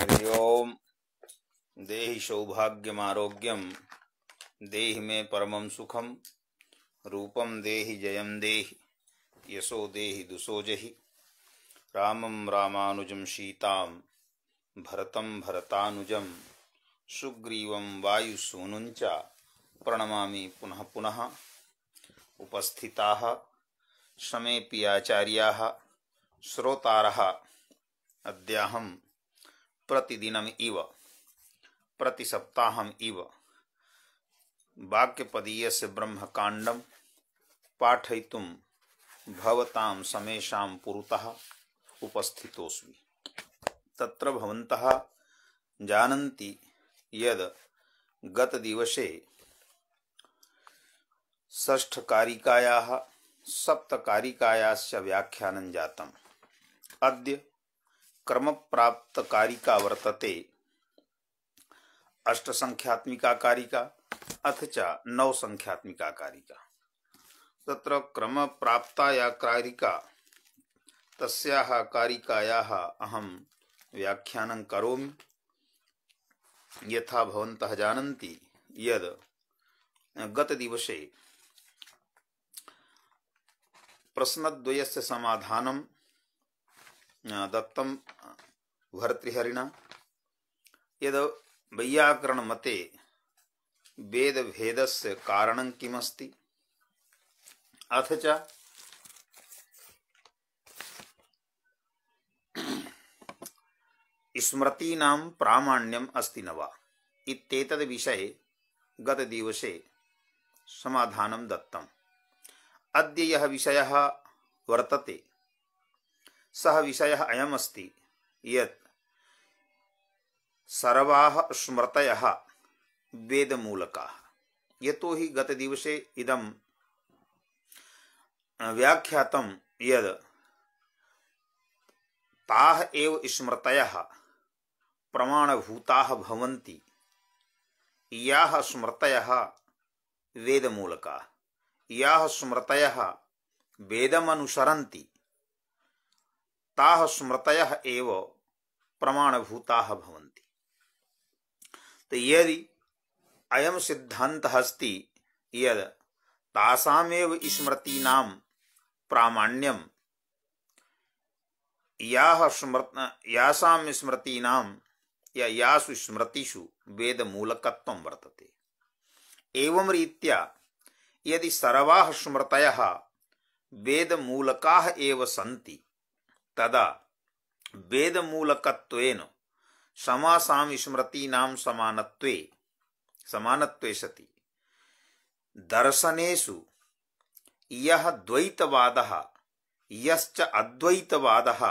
हरि ओम देहि सौभाग्यम आरोग्यम देहि में परम सुखम रूपम देहि जयम देहि यशो देहि जहि रामम रामानुजम सीताम भरतम भरतानुजम सुग्रीवम वायुसूनुंच प्रणमा पुनः पुनः उपस्थिता समेपी आचार्या श्रोता अद्याहम प्रतिदिनम इव प्रति सप्ताहम इव वाक्यपदीय से ब्रह्मकांडम पाठयितुम भवताम समेशाम पुरुतः उपस्थितोस्मि तत्र भवन्तः जानन्ति यद गत यद् गतदिवसे षष्ठकारिकायाः सप्तकारिकायाश्च व्याख्यानं जातम् अद्य क्रम प्राप्त कारिका वर्तते अष्ट संख्यात्मिका कारिका अथ च नौ संख्यात्मिका कारिका तत्र क्रम या कारिका तस्याः कारिकायाः अहम् व्याख्यानं करोमि यथा भवन्तः जानन्ति यद् गतदिवसे प्रश्नद्वयस्य समाधानं दत्तं भर्तृहरिणा यद् वैयाकरणमते वेदभेदस्य कारणं किमस्ति अथ च स्मृतीनां प्रामाण्यम् अस्ति न वा इत्येतद्विषये गतदिवसे समाधानं दत्तम् अद्य यः विषयः वर्तते सह विषय अयमस्ति यत् सर्वाः स्मृतयः वेदमूलकाः यतो हि गतदिवसे इदं व्याख्यातं यद् ताः एव स्मृतयः प्रमाणभूताः भवन्ति याः स्मृतयः वेदमूलकाः याः स्मृतयः वेदमनुसरन्ति ताः स्मृतयः एव प्रमाणभूताः भवन्ति तो यदि अयं सिद्धान्तः अस्ति यद् तासामेव स्मृतीनां प्रामाण्यं याः स्मृत या यासु स्मृतिषु वेदमूलक वर्तते एवं रीत्या यदि सर्वा स्मृतयः वेदमूलका एव तदा वेदमूलकत्वेन समासाम स्मृतीनाम समानत्वे समानत्वे सति दर्शनेषु यः द्वैतवादः यश्च अद्वैतवादः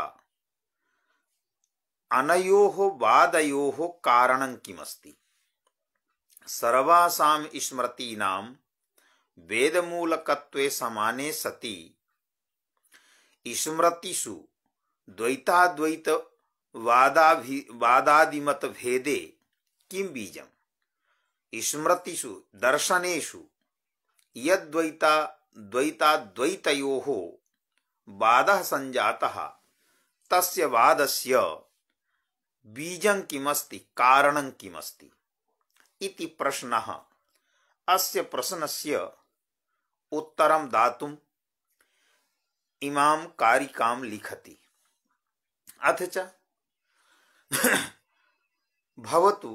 अनयोः वादयोः कारणं किमस्ति सर्वासां स्मृतीनां वेदमूलकत्वे समाने सति स्मृतिषु द्वैताद्वैत वादादिमत भेदे किं बीजम स्मृतिषु दर्शनेषु यद्वैता द्वैताद्वैतयोः वादः सञ्जातः तस्य वादस्य बीजं किमस्ति कारणं किमस्ति इति प्रश्नः अस्य प्रश्नस्य उत्तरं दातुम् इमां कारिकां लिखति अथ च भवतु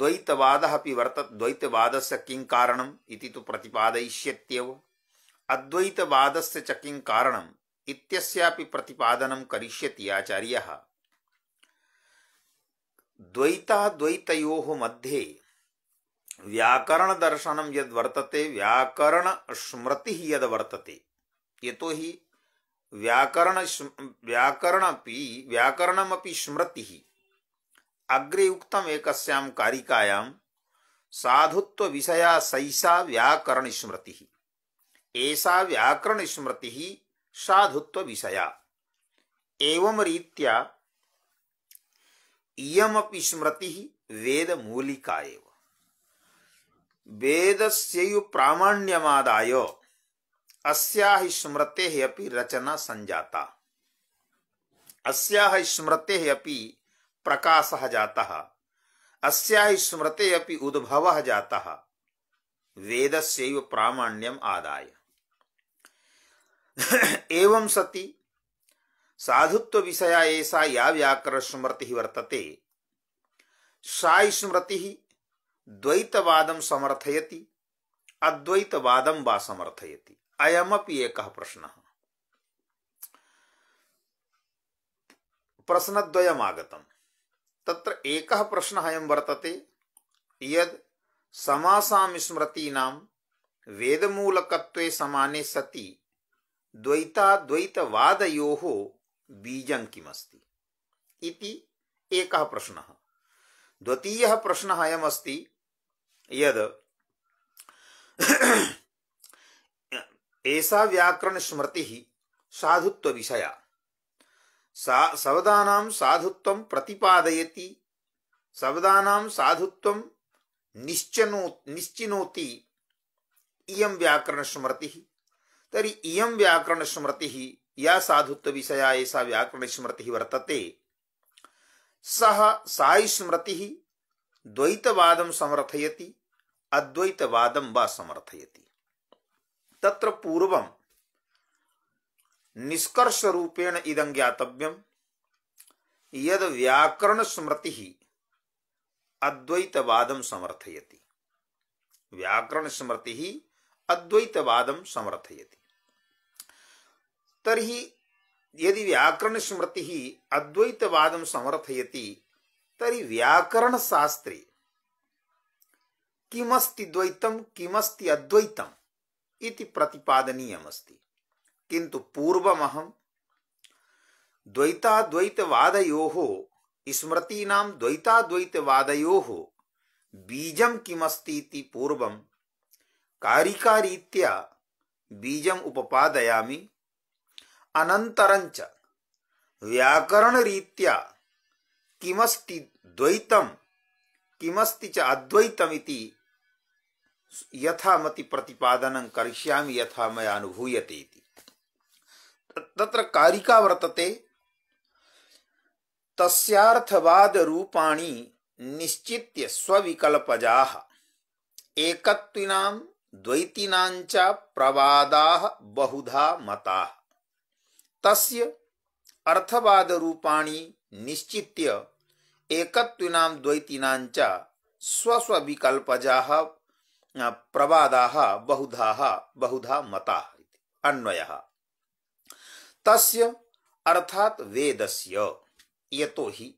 द्वैतवादः अपि वर्तते द्वैतवादस्य किं कारणम् इति तु प्रतिपादयिष्यत्येव अद्वैतवादस्य च किं कारणम् इत्यस्यापि प्रतिपादनं करिष्यति आचार्यः द्वैताद्वैतयोः मध्ये व्याकरणदर्शनं यद्वर्तते व्याकरणस्मृतिः यद्वर्तते यतो हि व्याकरण व्याकरणपि व्याकरणमपि स्मृतिः अग्रे उक्तम् एकस्यां कारिकायां साधुत्वविषया सैषा व्याकरणस्मृतिः एषा व्याकरणस्मृतिः साधुत्वविषया एवं रीत्या इयमपि स्मृतिः वेदमूलिका वेद वेदस्यैव प्रामाण्यमादाय अस्या स्मृते अपि रचना संजाता अस्या स्मृते अपि प्रकाश जाता अस्या स्मृते अपि उद्भव जाता वेद से प्राण्यम आदाय एवं सति साधुत्व विषया ऐसा या व्याकरण स्मृति वर्तते सा स्मृति द्वैतवादम समर्थयति अद्वैतवादम वा समर्थयति अयमपि एकः प्रश्नः प्रश्नद्वयम् आगतम् तत्र एकः प्रश्नः अयं वर्तते यद् समासां स्मृतीनां वेदमूलकत्वे समाने सति द्वैताद्वैतवादयोः बीजं किमस्ति इति एकः प्रश्नः द्वितीयः प्रश्नः अयमस्ति यद् ऐसा व्याकरण स्मृति ही साधुत्व विषया सा शब्दानां साधुत्वं प्रतिपादयति शब्दानां साधुत्वं निश्चनो निश्चिनोति इयं व्याकरण स्मृतिः तर्हि इयं व्याकरण स्मृतिः या साधुत्व विषया ऐसा व्याकरण स्मृतिः वर्तते सः साई स्मृतिः द्वैतवादं समर्थयति अद्वैतवादं वा समर्थयति तत्र पूर्वं निष्कर्षरूपेण इदं ज्ञातव्यं यद् व्याकरणस्मृतिः अद्वैतवादं समर्थयति ही अद्वैतवादं समर्थयति तर्हि यदि व्याकरण स्मृति व्याकरणस्मृतिः अद्वैतवादं समर्थयति व्याकरण व्याकरणशास्त्रे किमस्ति द्वैतम किमस्ति अद्वैतम इति प्रतिपादनीयमस्ति किन्तु पूर्वमहं द्वैताद्वैतवादयोः स्मृतीनां द्वैताद्वैतवादयोः बीजं किमस्ति इति पूर्वं कारिकारीत्या बीजम् उपपादयामि अनन्तरञ्च व्याकरणरीत्या किमस्ति द्वैतं किमस्ति च अद्वैतमिति यथामति प्रतिपादन करिष्यामि यथा मैं अनुभूयते तत्र कारिका वर्तते तस्यार्थवाद रूपाणि निश्चित्य स्वविकल्पजा एकत्विनाम द्वैतीनां च प्रवादाः बहुधा मताः तस्य अर्थवाद रूपाणि निश्चित्य एकत्विनाम द्वैतीनां च स्वस्वविकल्पजाः प्रवादाः बहुधाः बहुधा मताः इति अन्वयः तस्य अर्थात् वेदस्य यतो हि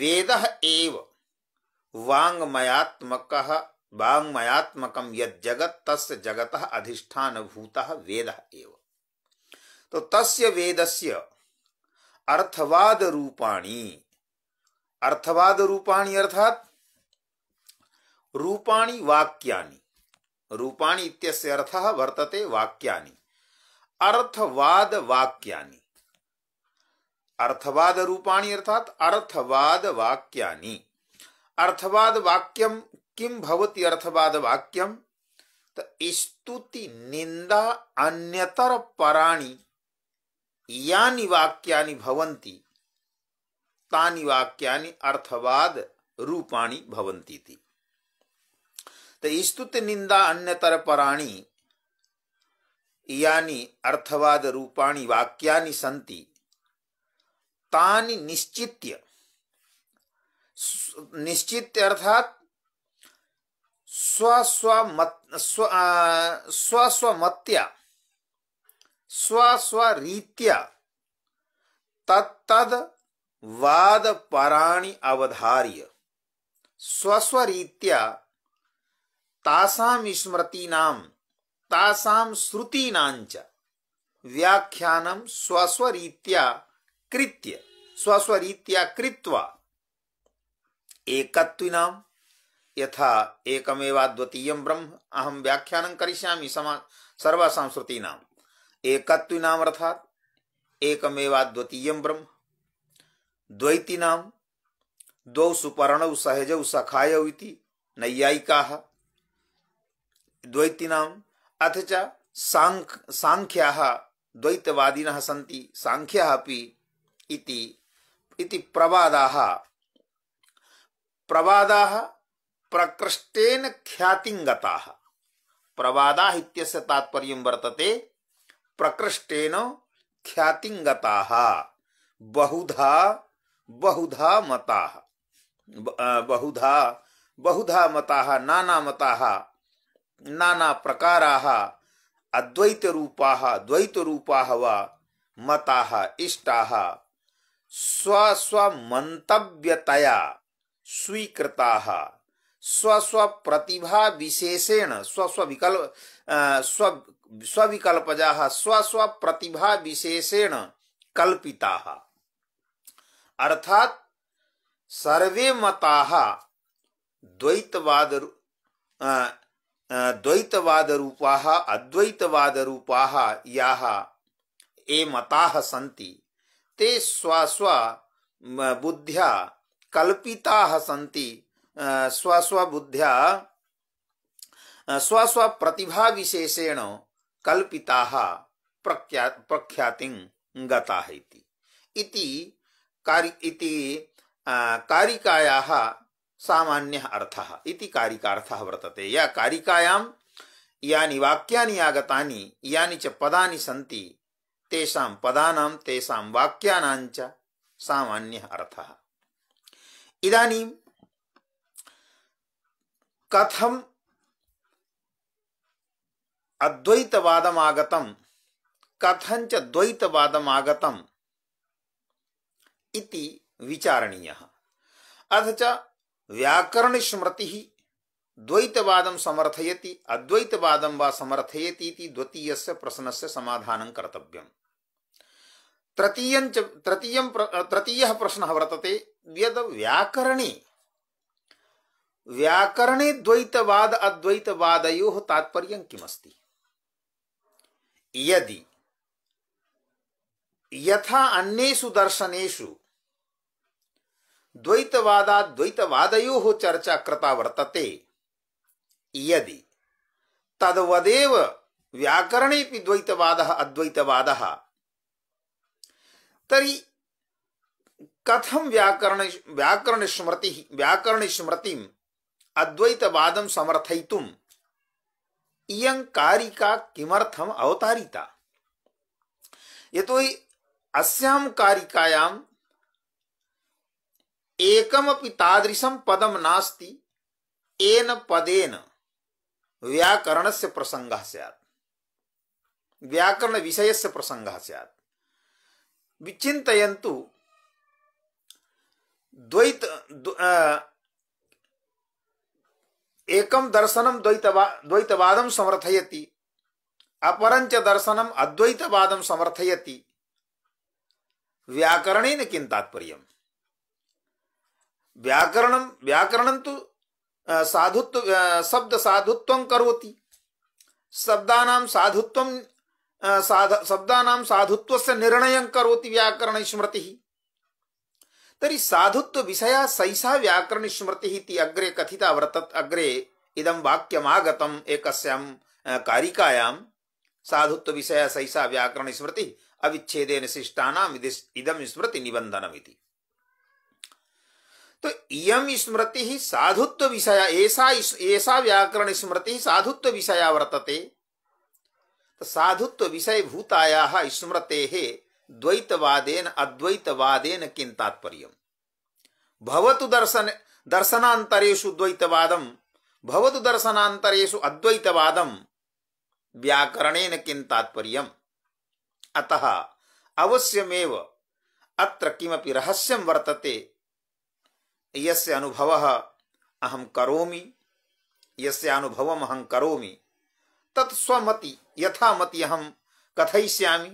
वेदः एव वाङ्मयात्मकः वाङ्मयात्मकं यज्जगत् तस्य जगतः अधिष्ठानभूतः वेदः एव तो तस्य वेदस्य अर्थवाद रूपाणि अर्थवाद रूपाणि अर्थात रूपाणी वाक्यानि रूपाणी इत्यस्य अर्थः वर्तते वाक्यानि अर्थवाद वाक्यानि अर्थवाद रूपाणी अर्थात अर्थवाद वाक्यानि अर्थवाद वाक्यम किम भवति अर्थवाद वाक्यम तो स्तुति निंदा अन्यतर पराणि यानि वाक्यानि भवन्ति तानि वाक्यानि अर्थवाद रूपाणि भवन्ति तो स्तुति निंदा अन्यतर पराणी यानी अर्थवाद रूपाणी वाक्यानि सन्ति तानि निश्चित्य निश्चित अर्थात स्व स्व स्व स्व मत स्व रीत्या तत्तद वाद पराणि अवधार्य स्व स्व रीत्या तासाम स्मृति नाम तासाम श्रुति नाम च व्याख्यानम स्वस्वरीत्या कृत्य स्वस्वरीत्या कृत्वा एकत्व नाम यथा एकमेवाद्वितीयं ब्रह्म अहम व्याख्यान करिष्यामि समा सर्वासाम श्रुति नाम एकत्व नाम अर्थात एकमेवाद्वितीयं ब्रह्म नाम दौ सुपर्णौ सहजौ सखायौ इति नैयायिकाः द्वैतिनाम अथ च सांख सांख्याः द्वैतवादिनः सन्ति सांख्याः अपि इति इति प्रवादाः प्रवादाः प्रकृष्टेन ख्यातिङ्गताः प्रवाद तात्पर्य तात्पर्यं वर्तते प्रकृष्टेन ख्यातिङ्गताः बहुधा बहुधा मता बहुधा बहुधा मता मताः नानामताः नाना प्रकाराः अद्वैतरूपाः द्वैतरूपाः वा मताः इष्टाः स्वीकृता स्वस्व प्रतिभा विशेषेण स्वस्व स्वस्वविकल्प स्व स्विकल्पजा स्वस्व प्रतिभा विशेषेण कल्पिता अर्थात सर्वे मता द्वैतवाद द्वैतवाद रूपाः अद्वैतवाद रूपाः याः ये मता सन्ति ते स्वस्व बुद्ध्या कल्पिताः सन्ति स्वस्व बुद्ध्या स्वस्व प्रतिभा विशेषेण कल्पिताः प्रख्या प्रख्यातिं गताः इति सामान्य अर्थ इति कारिकार्थः वर्तते या कारिकायां यानी वाक्यानि आगतानि यानि च पदानि सन्ति तेषां पदानां तेषां वाक्यानां च सामान्यः अर्थः इदानीं कथम् अद्वैतवादमागतं कथञ्च द्वैतवादमागतम् इति विचारणीयः अथ च व्याकरण स्मृति ही द्वैतवादम समर्थयति अद्वैतवादम वा समर्थयती द्वितीय प्रश्न से समाधान कर्तव्य तृतीय तृतीय तृतीय प्रश्न वर्तते यद व्याकरणे व्याकरणे द्वैतवाद अद्वैतवादयो तात्पर्य किमस्ति यदि यथा अन्येषु दर्शनेषु द्वैतवादा द्वैतवादाद्वैतवादयोः चर्चा कृता वर्तते यदि तद्वदेव व्याकरणेऽपि द्वैतवाद अद्वैतवाद तरी कथम व्याकरण व्याकरण व्याकरणस्मृतिः व्याकरणस्मृतिम् अद्वैतवादं समर्थयितुम् इयं कारिका किमर्थम अवतारिता यतोहि अस्याम कारिकायाम एकम पितादृशम पदम नास्ति एन पदेन व्याकरण से प्रसंग व्याकरण विषय से प्रसंग विचिन्तयन्तु द्वैत एकं दर्शनं द्वैतवा द्वैतवादं समर्थयति अपरञ्च दर्शनम् अद्वैतवादं समर्थयति व्याकरणेन किं तात्पर्यम् व्याकरण व्याकरण तो साधुत्व शब्द साधुत्व करोति शब्दानाम साधुत्व साध शब्दानाम साधुत्व से निर्णय करोति व्याकरण स्मृति तरी साधुत्व विषया सैसा व्याकरण स्मृति अग्रे कथिता वर्तत अग्रे इदम वाक्यम आगतम एकस्याम कारिकायाम साधुत्व विषया सैसा व्याकरण स्मृति अविच्छेदेन शिष्टानाम इदम स्मृति निबंधनमिति तो इम स्मृति ही साधुत्व विषय ऐसा ऐसा व्याकरण स्मृति साधुत्व विषय वर्तते तो साधुत्व विषय भूताया स्मृते द्वैतवादेन अद्वैतवादेन किं तात्पर्य भवतु दर्शन दर्शनांतरेशु द्वैतवादम भवतु दर्शनांतरेशु अद्वैतवादम व्याकरणेन किं तात्पर्य अतः अवश्यमेव अत्र किमपि रहस्यम वर्तते यस्य अनुभवः अहं करोमि यस्य अनुभवम् अहं करोमि तत् स्वमति यथा मति अहं कथयिष्यामि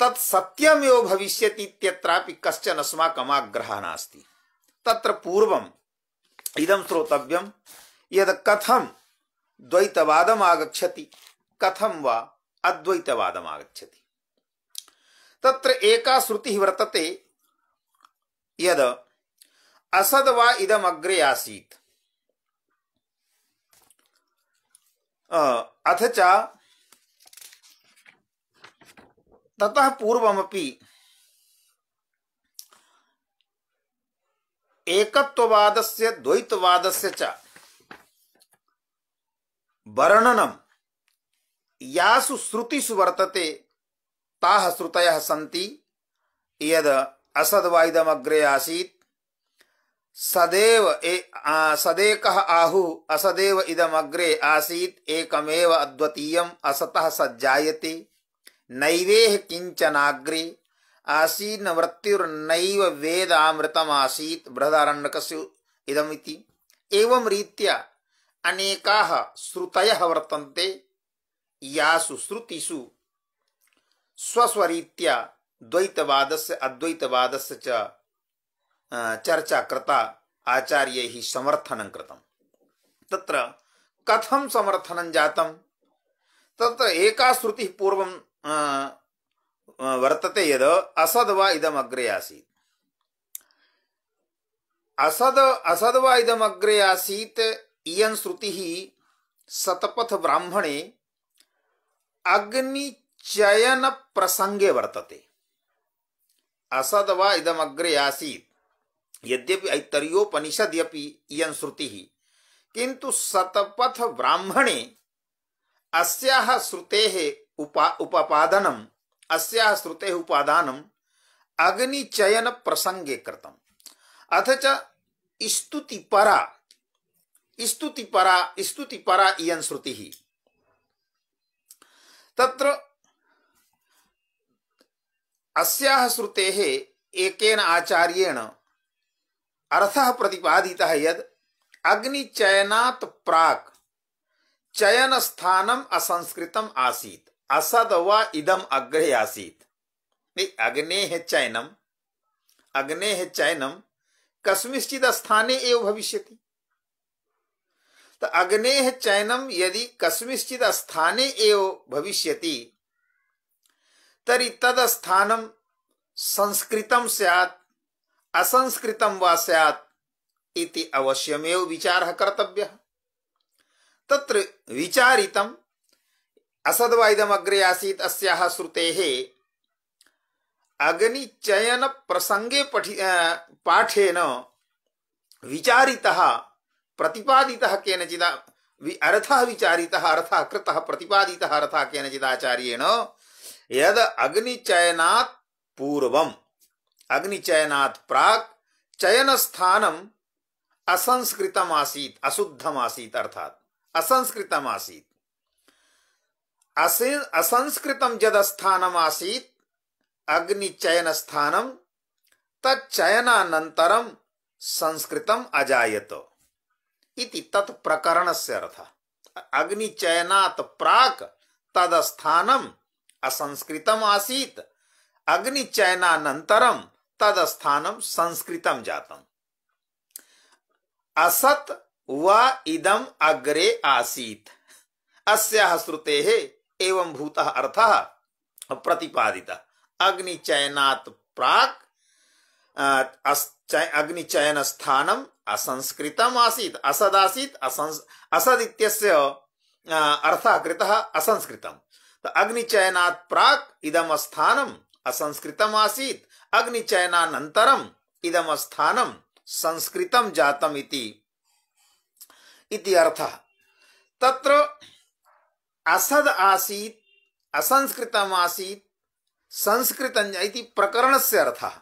तत् सत्यमेव भविष्यति इत्यत्रापि कश्चन अस्माकम् आग्रहः नास्ति तत्र पूर्वम् इदं श्रोतव्यं यद् कथं द्वैतवादम् आगच्छति कथं वा अद्वैतवादम् आगच्छति तत्र एका श्रुतिः वर्तते यद् असद व इदम अग्रे आसीत अथ च ततः पूर्वमपि एकत्ववादस्य द्वैतवादस्य च वर्णनं यासु श्रुतिषु वर्तते ताः श्रुतयः सन्ति यद् असद्वाइदमग्रे आसीत् सदैव ए सदेक आहु असदेव इदमग्रे आसीत एकमेव अद्वितीयम असतः सज्जायते नैवेह किंचनाग्रे आसीन वृत्तिर्नैव वेदामृतम आसीत बृहदारण्यकस्य इदमिति एवं रीत्या अनेकाः श्रुतयः वर्तन्ते यासु श्रुतिषु स्वस्वरीत्या द्वैतवादस्य अद्वैतवादस्य च चर्चा कृता ही समर्थन कृतम तत्र कथम समर्थन जातम तत्र एका श्रुति पूर्व वर्तते यद असद् वा अग्रे आसी असद असद वा इदमग्रे आसीत् श्रुति ही सतपथ ब्राह्मणे अग्नि चयन प्रसंगे वर्तते असद वा इदमग्रे आसीत यद्यपि ऐतरियोपनिषद इन श्रुति ही किंतु सतपथ ब्राह्मणे अस्या श्रुते उपा उपादनम अस्या श्रुते उपादानम अग्निचयन प्रसंगे कृतम अथ च स्तुति परा स्तुति परा स्तुति परा इयं श्रुति ही तत्र अस्या श्रुते एकेन आचार्येण अर्थः प्रतिपादितः यद अग्नि चयनात् प्राक चयन स्थानम असंस्कृतम आसीत असद व इदम अग्रह आसीत अग्ने चयनम अग्ने चयनम कस्मिश्चित स्थाने एव भविष्य तो अग्ने चयनम यदि कस्मिश्चित स्थाने एव भविष्य तरी तद स्थानम संस्कृतम स्यात् असंस्कृतम व इति अवश्यमेव विचारः कर्तव्य तत्र विचारितम् असद्वाइदमग्रे आसीत् अस्याः श्रुतेः अग्निचयनप्रसङ्गे पठि पाठेन विचारितः प्रतिपादितः केनचिदा अर्थ विचारितः अर्थः कृतः प्रतिपादितः अर्थः केनचिदाचार्येण यद अग्निचयनात् पूर्वम् अग्निचयनात् प्राक चयन स्थानम असंस्कृतम आसीत अशुद्धम आसीत अर्थात असंस्कृतम आसीत असंस्कृतम जद स्थानम आसीत अग्निचयन स्थानम तच्चयनानंतरम संस्कृतम अजायत इति तत् प्रकरण से अर्थ अग्निचयनात् प्राक तद स्थानम असंस्कृतम आसीत अग्निचयनानंतरम तदस्थानम संस्कृतम जातम असत व इदम अग्रे आसीत अस्याह श्रुते एवं भूत अर्थ प्रतिपादित अग्नि अग्निचयनात् प्राक अग्नि चयन स्थानम असंस्कृतम आसीत असद आसीत असद इत्यस्य अर्थः कृतः असंस्कृतम तो अग्निचयनात् प्राक इदम स्थानम असंस्कृतम आसीत अग्निचयनानन्तरम् इदमस्थानं संस्कृतं जातम् इति इति अर्थः तत्र असद् आसीत् असंस्कृतम् आसीत् संस्कृतञ्च इति प्रकरणस्य अर्थः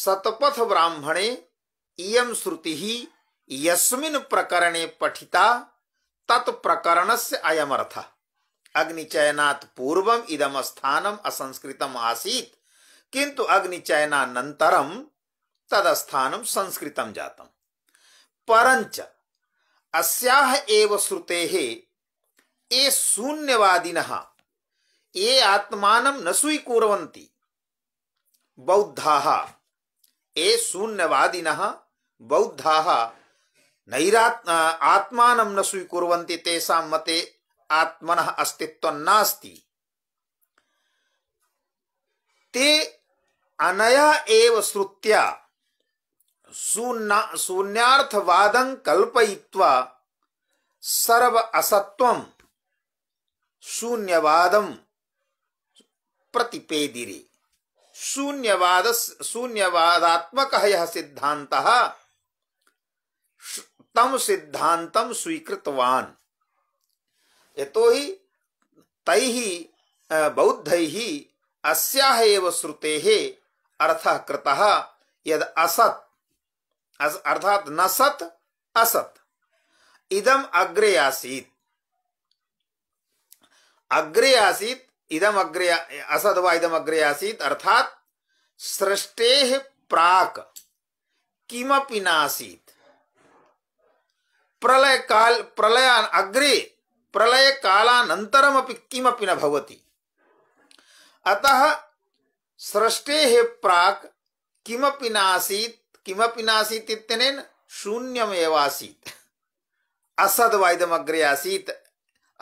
सतपथब्राह्मणे इयं श्रुतिः यस्मिन् प्रकरणे पठिता तत् प्रकरणस्य अयमर्थः अग्निचयनात् पूर्वम् इदम् स्थानम् असंस्कृतम् आसीत् किंतु अग्निचयनानन्तरं तदस्थानं संस्कृतं जातम् परञ्च अस्याः एव ये शून्यवादिनः ये आत्मा न स्वीकुर्वन्ति बौद्धा ये शून्यवादिनः बौद्धा नैरा आत्मा न स्वीकुर्वन्ति मते आत्मन अस्तित्वं नास्ति ते अनया एव श्रुत्या शून्यार्थवादं कल्पय्वा सर्व असत्व शून्यवाद प्रतिपेदिरे शून्यवाद शून्यवादात्मक यह सिद्धांत तम सिद्धांत स्वीकृतवान यतो ही तैः बौद्धैः अस्याः एव श्रुतेः अर्थ कृत यद असत अर्थात न सत असत इदम अग्रे आसीत अग्रे आसीत इदम अग्रे असत व इदम अग्रे आसीत अर्थात सृष्टे प्राक किमपि नासीत प्रलय काल प्रलय अग्रे प्रलय कालानंतरम किमपि न भवति अतः सृष्टे प्राक किमपि नासीत किमपि नासीत इत्यनेन शून्यमेव आसीत् असद्वैदमग्रे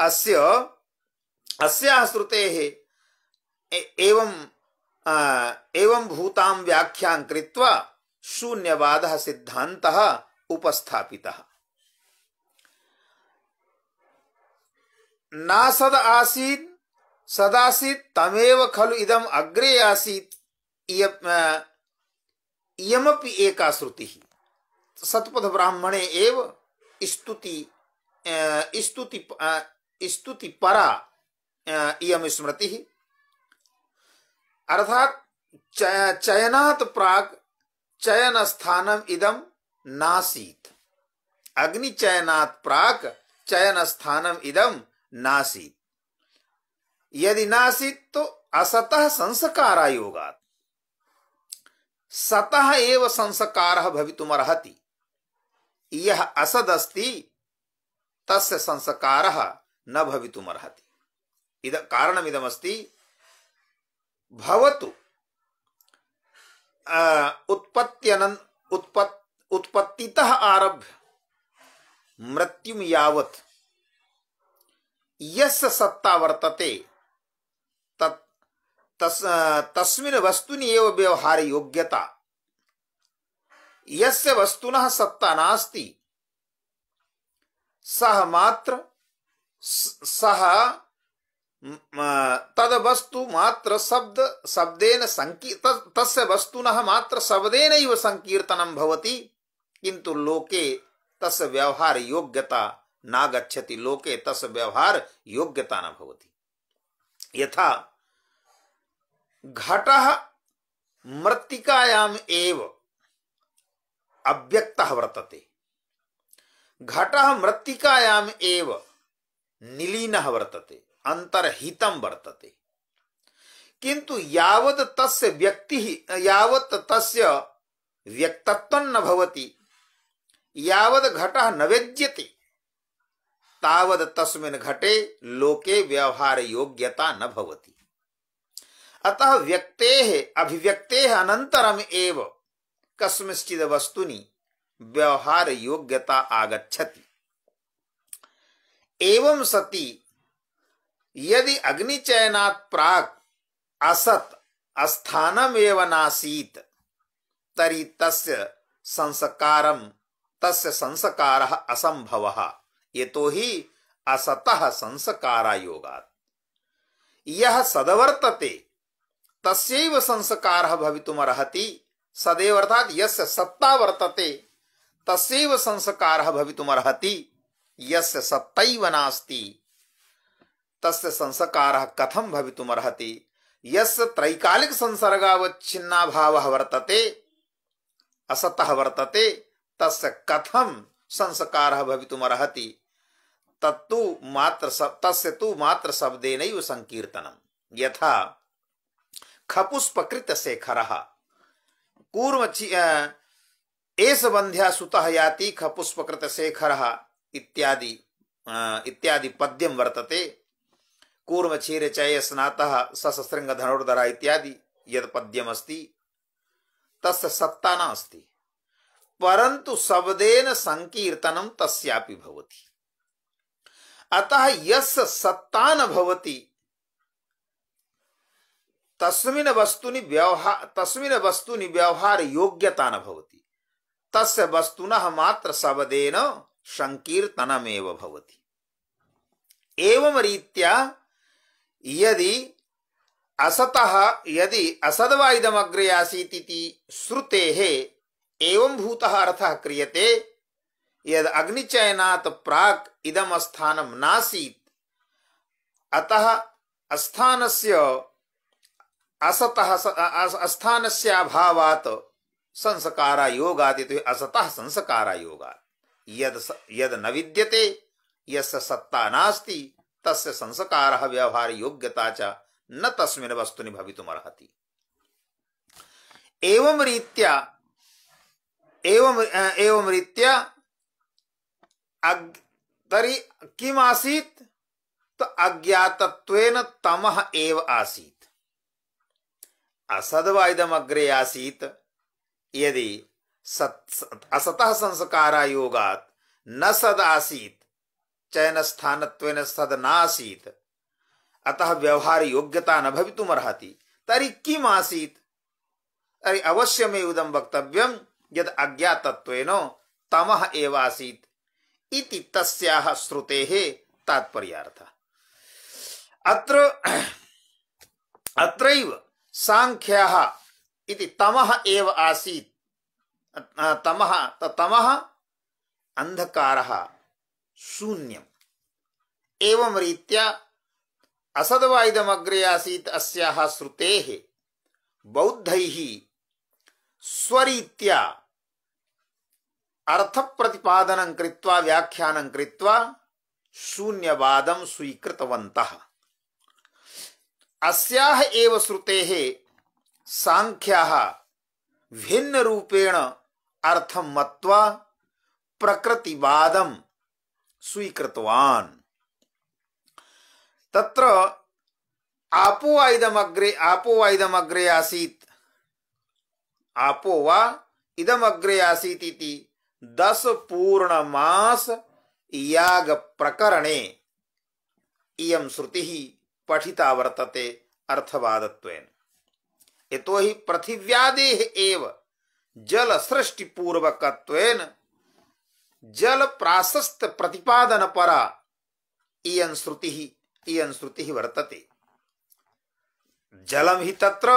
अस्य एवं एवं भूतां व्याख्यां कृत्वा शून्यवादः नासद आसीत् सदासी तमेव खलु इदम अग्रे आसीत् इयमपि एका सतपथ ब्राह्मणे एव स्तुति स्तुति स्तुति परा स्तुतिपरा इयं स्मृतिः अर्थात् चयनात् प्राक् चयनस्थानम् इदं नासीत् प्राक चयन चयनस्थानम् इदम नासीत् यदि नासीत् तो असतः संस्कारा योगात् सतः एव संस्कारः भवितुमर्हति यः असदस्ति तस्य संस्कारः न भवितुमर्हति इद कारणमिदमस्ति भवतु उत्पत्त्यनन् उत्पत्तितः आरभ्य मृत्युम यावत् यस्य सत्ता वर्तते तस् तस्मिन् वस्तुनि एव व्यवहारयोग्यता यस्य वस्तुनः सत्ता नास्ति सह मात्र सह तद वस्तु मात्र शब्द शब्देन संकी तस्य वस्तुनः मात्र शब्देन इव संकीर्तनं भवति किन्तु लोके तस्य व्यवहार योग्यता न गच्छति लोके तस्य व्यवहार योग्यता न भवति यथा घट मृत्तिकायाम एव अव्यक्त वर्तते घट मृत्तिकायाम एव निलीन वर्तते अंतरहित वर्तते किंतु यावत तस्य व्यक्ति यावत तस्य व्यक्तत्व न भवति यावत घट न वेद्यते तावद तस्मिन् घटे लोके व्यवहार योग्यता न भवति अतः व्यक्ते अभिव्यक्ते अनंतरम एव कस्मश्चिद वस्तुनि व्यवहार योग्यता आगच्छति एवं सति यदि अग्निचयनात् प्राक असत स्थानमेव नासीत तरी तस्य संस्कारम तस्य संस्कारः असंभवः यतो हि असतः संस्कारायोगात् यः सदवर्तते तस्व संस्कार भवितुम अर्ति सदैव अर्थात यस्य सत्ता वर्तते तस्व संस्कार भवितुम अर्ति यस्य सत्तैव नास्ति तस्य संस्कार कथम भवितुम अर्ति यस्य त्रैकालिक संसर्गावच्छिन्ना भाव वर्तते असतः वर्तते तस्य कथम संस्कार भवितुम अर्ति तत्तु मात्र तस्य तु मात्र शब्देन संकीर्तनम यथा खपुष्पकृत से खर कूर्म एस बंध्या सुत याति खपुष्पकृत से खर इत्यादि इत्यादि पद्यम वर्तते कूर्म कूर्मक्षीरचये स्नातः सशृङ्गधनुर्धरः इत्यादि यद पद्यम पद्यमस्ति तस्य सत्ता नास्ति परंतु शब्देन सङ्कीर्तनं तस्यापि भवति अतः यस सत्ता न भवति तस्मिन् वस्तुनि व्यवहार तस्मिन् वस्तुनि व्यवहार योग्यता न भवति तस्य वस्तुनः मात्र शबदेन संकीर्तनमेव भवती एवं रीत्या यदि असतः यदि असदवा इदमग्रे आसीत् श्रुते श्रुतेः एवं भूतः अर्थः क्रियते यद अग्निचयनात् प्राक् इदं स्थानं नासीत् अतः स्थानस्य असत अस्थान से अभाव संस्कारा योगा तो असतः संस्कारा योगा यद यद न विद्यते यस्य सत्ता नास्ति तस्य संस्कारः व्यवहार योग्यता च न तस्मिन् वस्तुनि भवितुमर्हति एवं रीत्या एवं एवं रीत्या तरी किम आसीत् तो अज्ञातत्वेन तमः एव आसीत् असद्वाइदमग्रे आसीत यदि असतः संस्कार योगा न सद आसीत चयन स्थान सद न आसीत अतः व्यवहार योग्यता न भवितुम अर्ति तरी किम आसीत तरी अवश्य में उदम वक्तव्यम यद अज्ञात तम एव आसीत इति तस्याः श्रुतेः तात्पर्यार्थः अत्र अत्रैव सांख्य तम एव आसी तम तम अंधकार शून्य एवं रीत असदवाइदमग्रे आसी अस्या श्रुते बौद्ध बौद्धैः अर्थ अर्थप्रतिपादनं कृत्वा व्याख्यानं कृत्वा शून्यवादं स्वीकृतवन्तः अस्याह एव श्रुतेः सांख्याः भिन्न रूपेण अर्थं मत्वा प्रकृतिवादं स्वीकृतवान तत्र आपो आपोवाइदमग्रे अग्रे आपो वा इदमग्रे आसीत् इति दस पूर्ण मास याग प्रकरणे इयं श्रुतिः पठिता वर्तते अर्थवादत्वेन यतो हि पृथिव्यादेः एव जल सृष्टि पूर्वकत्वेन जल प्राशस्त प्रतिपादन परा इयं श्रुतिः इयं श्रुतिः वर्तते जलम ही तत्र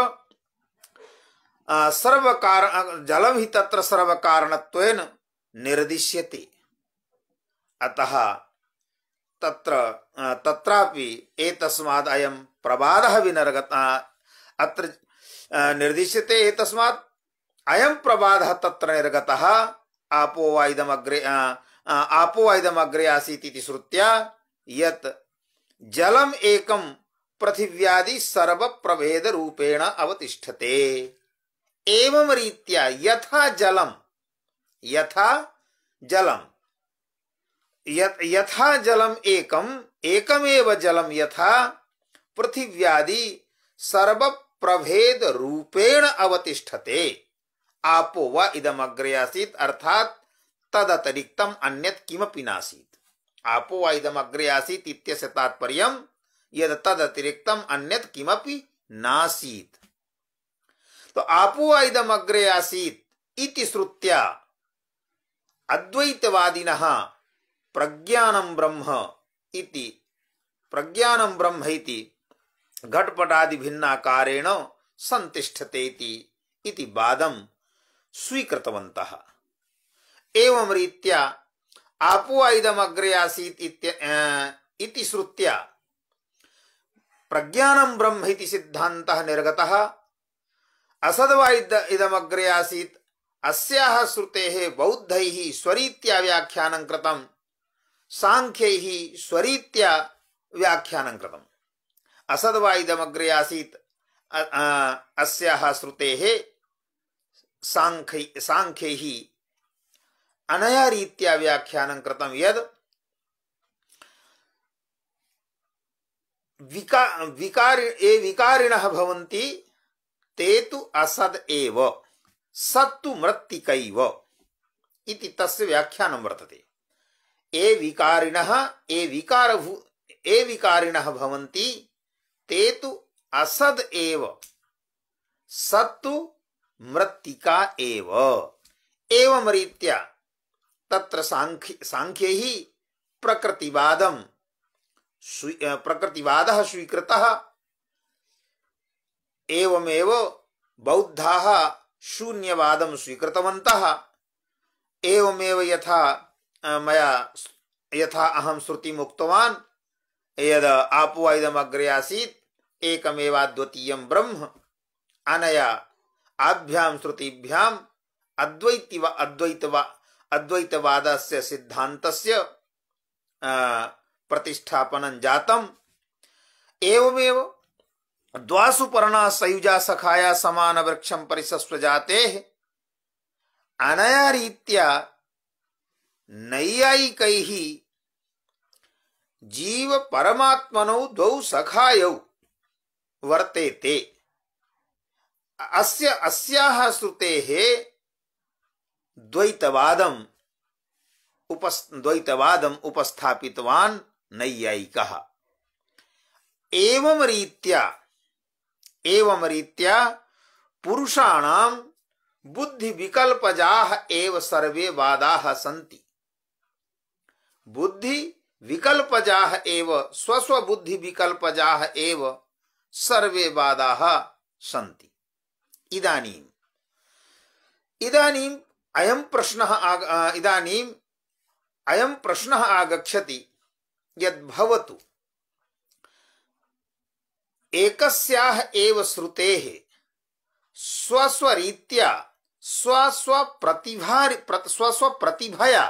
सर्वकार जलम ही तत्र सर्वकारणत्वेन निर्दिश्यते अतः तत्र तत्रापि एतस्माद् अयं प्रवादः विनर्गत अत्र निर्दिश्यते एतस्मात् अयं प्रवादः तत्र निर्गतः आपो वा इदमग्रे आपो वा इदमग्रे आसीत् इति श्रुत्या यत् जलम् एकं पृथिव्यादि सर्वप्रभेदरूपेण अवतिष्ठते एवं रीत्या यथा जलम यथा जलम यथा जलम एकम एकम एव जलम यथा पृथिव्यादि सर्व प्रभेद रूपेण अवतिष्ठते आपो व इदम अग्रे आसीत अर्थात तदतिरिक्तम अन्यत किमपि नासीत आपो व इदम अग्रे आसीत इत्यस्य तात्पर्य यद तदतिरिक्तम अन्यत किमपि नासीत तो आपो व इदम अग्रे आसीत इति श्रुत्या अद्वैतवादिनः प्रज्ञानं ब्रह्म इति प्रज्ञानं ब्रह्म इति घटपटादि घटपटादिभिन्नाकारेण संतिष्ठते इति वादं स्वीकृतवंत एवं रीत्या आपुवा इदमग्रे आसीत् इति श्रुत्या प्रज्ञानं ब्रह्म इति सिद्धान्तः निर्गतः असद्वा इदमग्रे आसीत् अस्याः श्रुतेः बौद्धैः स्वरीत्या व्याख्यानं कृतम् सांख्य ही स्वरीत्या व्याख्यान कृतम असद्वा इदमग्रे आसीत् अस्याः श्रुतेः साङ्खै साङ्ख्यैः अनया रीत्या व्याख्यान कृतम यद विकारिण विकारि भवन्ति ते तु असद एव सत्तु मृत्तिकैव इति तस्य व्याख्यानं वर्तते ये विकारिण ये विकार ये विकारिण भवन्ति ते तो असद एव सत्तु मृत्तिका एव एवं रीत्या तत्र सांख्य ही प्रकृतिवादं प्रकृतिवाद स्वीकृत एवमेव बौद्धा शून्यवाद स्वीकृतवन्तः एवमेव यथा मया यथा अहम श्रुति मुक्तवान यद आपो इदम अग्रे आसीत द्वितीय ब्रह्म अनया आभ्याम श्रुतिभ्याम अद्वैतिवा अद्वैतवा अद्वैतवादस्य सिद्धान्तस्य प्रतिष्ठापनं जातम् एवमेव द्वासु पर्णा सयुजा सखाया समान वृक्षं परिसस्व जाते अनया रीत्या कई ही जीव परमात्मनौ द्वौ वर्ते ते अस्य अस्याः श्रुतेः द्वैतवादम उपस् द्वैतवादम् उपस्थापितवान् नैयायिकः एवं रीत्या एवं रीत्या पुरुषाणां बुद्धिविकल्पजाः एव सर्वे वादाः सन्ति बुद्धि विकल्पजाह एव स्वस्व बुद्धि विकल्पजाह एव सर्वे वादाः सन्ति इदानीम् इदानीम् अयं प्रश्नः इदानीम् अयं प्रश्नः आगच्छति यद्भवतु एकस्याः एव श्रुतेः स्वस्वरीत्या स्वस्वप्रतिभा स्वस्वप्रतिभया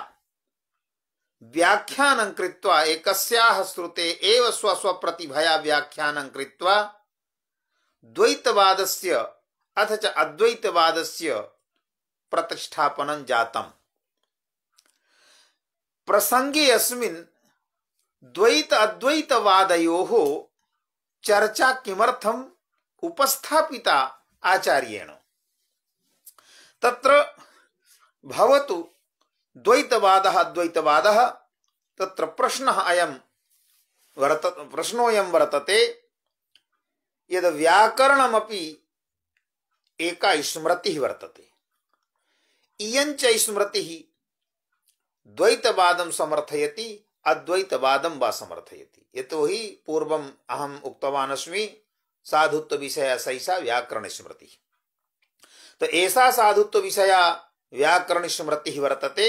व्याख्यानं कृत्वा एकस्याः श्रुते एव स्वस्वप्रतिभया व्याख्यानं कृत्वा द्वैतवादस्य अथ च अद्वैतवादस्य प्रतिष्ठापनं जातम् प्रसंगे अस्मिन् द्वैत अद्वैतवादयोः चर्चा किमर्थम् उपस्थापिता आचार्येण तत्र भवतु द्वैतवाद अद्वैतवाद त्र प्रश्न अयं वर्त प्रश्नोऽयं वर्तते यद व्याकरणमपि एका स्मृति वर्तते इयञ्च स्मृति द्वैतवादं समर्थयति अद्वैतवादं वा समर्थयति यतोहि पूर्वम् अहम् उक्तवान् अस्मि साधुत्वविषया सैषा व्याकरणस्मृतिः तो एषा साधुत्वविषया व्याकरण स्मृति ही वर्तते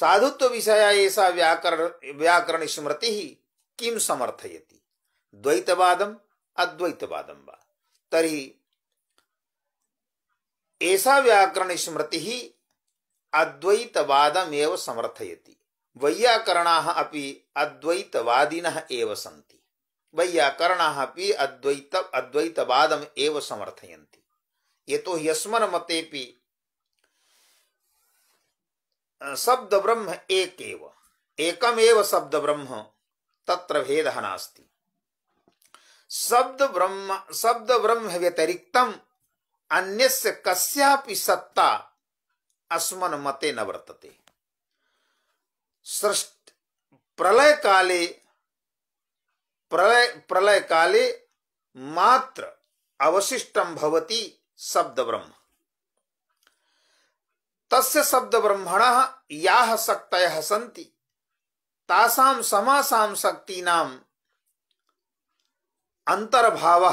साधुत्व विषय ऐसा व्याकरण व्याकरण स्मृति ही किम समर्थयति द्वैतवादम अद्वैतवादम वा तरी ऐसा व्याकरण स्मृति ही अद्वैतवादम अद्वैतवादमेव समर्थयति वैयाकरण अपि अद्वैतवादिनः एव सन्ति वैयाकरण अपि अद्वैत अद्वैतवादम एव समर्थयन्ति यतो हि अस्मन्मतेऽपि शब्द ब्रह्म एक एव एकम एव शब्द ब्रह्म तत्र भेद नास्ती शब्द ब्रह्म शब्द ब्रह्म व्यतिरिक्तम अन्य कस्यापि सत्ता अस्मन मते न वर्तते प्रलय काले प्रलय प्रलय काले मात्र अवशिष्टम भवति शब्द ब्रह्म तस्य शब्द ब्रह्मण या शक्त सन्ति तासाम समासाम शक्ति नाम अंतर्भाव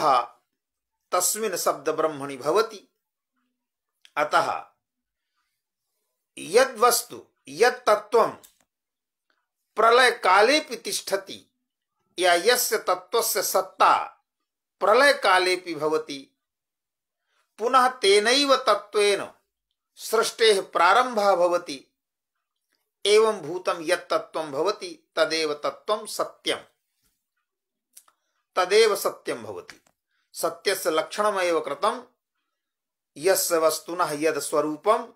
तस्मिन शब्द ब्रह्मणि भवति अतः यद वस्तु यद तत्व प्रलय काले तिष्ठति या यस्य तत्वस्य सत्ता प्रलय काले भवति पुनः तेनैव तत्वेन सृष्टे प्रारंभ भवति एवं भूतम यत्तत्वम भवती तदेव तत्व सत्यम तदेव सत्यम भवती सत्य से सत्यस्य लक्षणमेव कृतम यस्य वस्तुनः यद स्वरूपम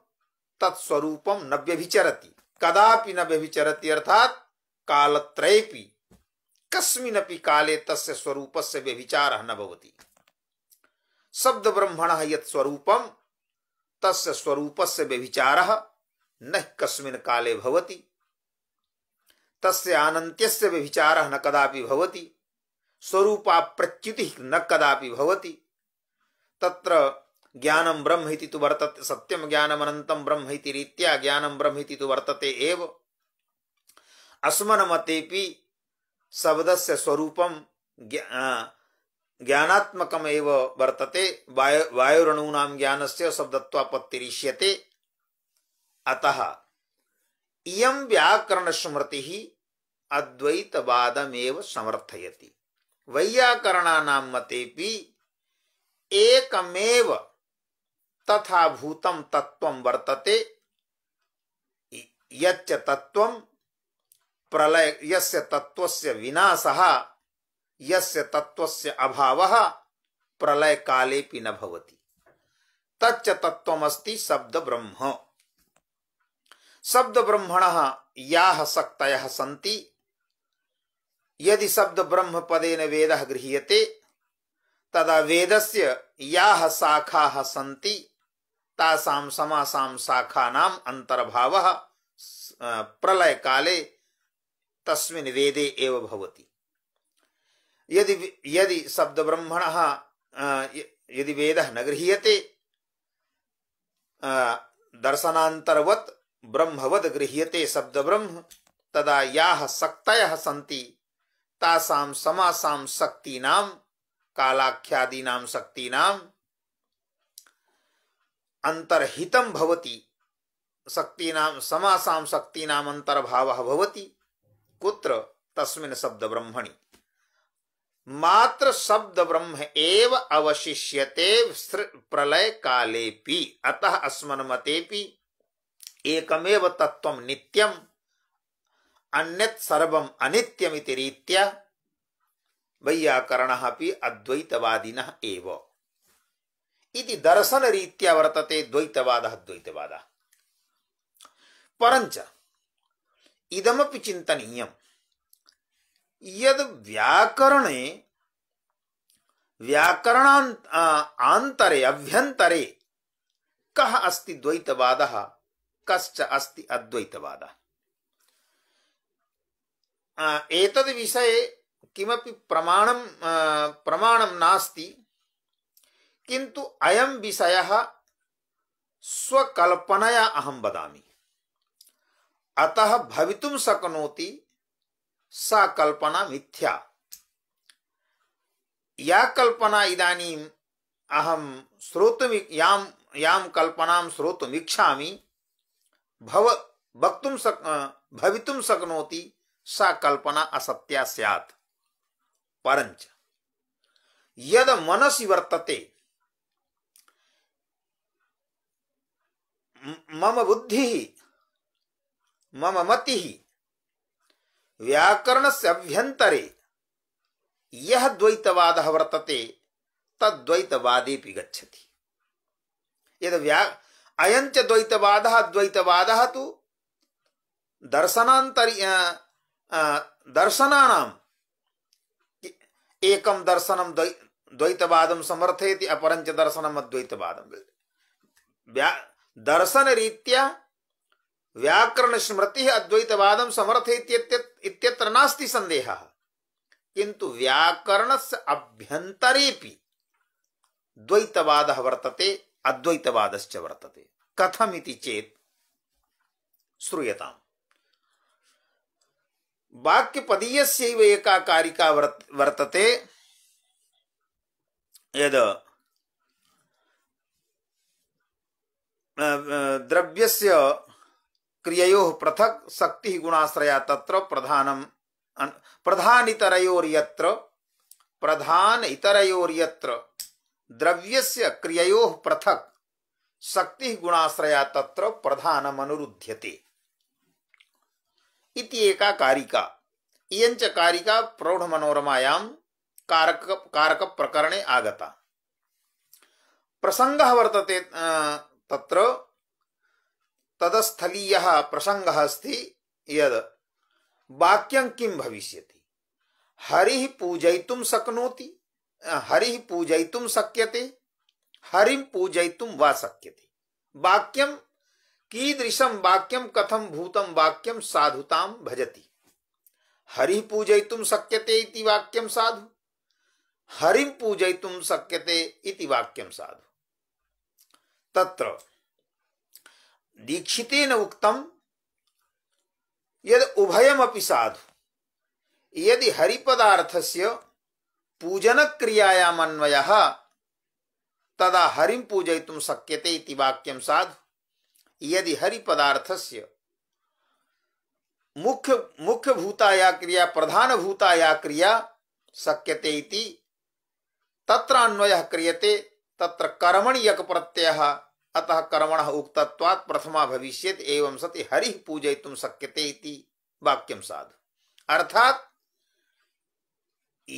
तत्स्वरूपम न व्यभिचरति कदापि न व्यभिचरति अर्थात कालत्रयेपि कस्मिन्नपि काले तस्य स्वरूपस्य व्यभिचारः न भवति शब्द ब्रह्मणः यत् स्वरूपम तस्य स्वरूपस्य व्यभिचार न कस्मिन काले भवति तस्य आनन्त्यस्य व्यभिचार न कदापि भवति स्वरूपाप्रच्युतिः न कदापि भवति तत्र ज्ञानं ब्रह्म इति तु वर्तते सत्यं ज्ञानमनन्तं ब्रह्म इति रीत्या ज्ञानं ब्रह्म इति तु वर्तते एव अस्मन्मतेऽपि शब्दस्य स्वरूपं ज्ञानात्मकम एव वर्तते ज्ञान से शब्दत्वापत्तिरिष्यते अतः इयं व्याकरणस्मृतिः अद्वैतवादमेव समर्थयति वैयाकरणानां मतेपि एकमेव तथा भूतं तत्व वर्तते यच्च तत्त्वं प्रलय यस्य तत्त्वस्य विनाशः यस्य तत्वस्य अभावः प्रलय काले न भवति तच्च तत्वमस्ति शब्द ब्रह्म शब्द ब्रह्मण याह शक्तय सन्ति यदि शब्द ब्रह्म पदेन वेद गृह्यते तदा वेदस्य याह शाखाः सन्ति तासाम समासाम शाखानाम अंतर्भाव प्रलय काले तस्मिन् वेदे एव भवति यदि यदि शब्द ब्रह्मण यदि वेद न गृह्य गृह्यते ब्रह्मवद गृह्य शब्द ब्रह्म तदा या शक्त सी तमाम समासां कालाख्यादीना कालाख्यादीनां शक्तीनाम् अंतरहितम भवति शक्तीनां कुत्र तस्मिन् शब्द ब्रह्मणि ಮಾತ್ರ ಏವ ಅವಶಿಷ್ಯತೆ ಪ್ರಲಯ ಕಾಲೇಪಿ ಅತ ಅಸ್ಮನ್ ದರ್ಶನ ರೀತ್ಯ ನಿತ್ಯಮ ದ್ವೈತವಾದ ಅದ್ವೈತವಾದ ಪರಂಚ ಚಿಂತನೀಯಂ यद व्याकरण व्याकरण आंतरे अभ्यंतरे कह अस्ति द्वैतवाद कश्च अस्ति अद्वैतवाद अद्वैतवादः विषय किमपि प्रमाणं प्रमाणं नास्ति किंतु अयं विषय स्वकल्पनया अहं वदामि अतः भवितुं शक्नोति सा कल्पना मिथ्या या कल्पना इदानीम् अहं श्रोतुमि यां यां कल्पनां श्रोतुमिच्छामि भव वक्तुं शक् भवितुं शक्नोति सा कल्पना असत्या स्यात् परञ्च यद मनसि वर्तते मम बुद्धिः मम मतिः व्याकरणस्य अभ्यन्तरे यः द्वैतवादः वर्तते तद्वैतवादेऽपि गच्छति यद् व्या अयञ्च द्वैतवादः द्वैतवादः तु दर्शनान्तरि दर्शनानाम् एकं दर्शनं द्वै समर्थयति अपरञ्च दर्शनम् अद्वैतवादं व्या दर्शनरीत्या व्याकरण स्मृति अद्वैतवाद समर्थ नास्ति संदेह किंतु व्याकरण से अभ्यंतरे द्वैतवाद वर्तते अद्वैतवाद वर्तते कथम चेत श्रूयता वाक्यपदीय पदीय एकाकारिका वर्तते यद द्रव्यस्य क्रियो पृथक शक्ति गुणाश्रया तत्र प्रधानम प्रधान इतरयोर यत्र प्रधान इतरयोर इतरयोर्यत्र द्रव्यस्य क्रियो पृथक शक्ति गुणाश्रया तत्र प्रधानम अनुरुध्यते इत्येका कारिका इयञ्च कारिका प्रौढ़ मनोरमायाम कारक कारक प्रकरणे आगता प्रसंग वर्तते तत्र तदस्थलीय प्रसंग अस्त यद वाक्यं किं भविष्य हरि पूजय शक्नोति हरि पूजय शक्यते हरि पूजय वा शक्यते वाक्यं कीदृशं वाक्यं कथं भूतं वाक्यं साधुतां भजति हरिः पूजयितुं शक्यते इति वाक्यं साधु हरि पूजय शक्यते इति वाक्यं साधु तत्र दीक्षितेन उक्तम यद उभयमपि साधु यदि से पूजन क्रियायाम अन्वयः तदा पूजय पूजयितुं शक्यते वाक्यम साधु यदि हरिपदार्थस्य मुख्य भूताया क्रिया भूताया क्रिया शक्यते तत्र अन्वय क्रियते तत्र कर्मण यक प्रत्यय अतः कर्मण उक्तत्वात् प्रथमा भविष्य एवं सति हरि पूजय तुम शक्यते इति वाक्यम साधु अर्थात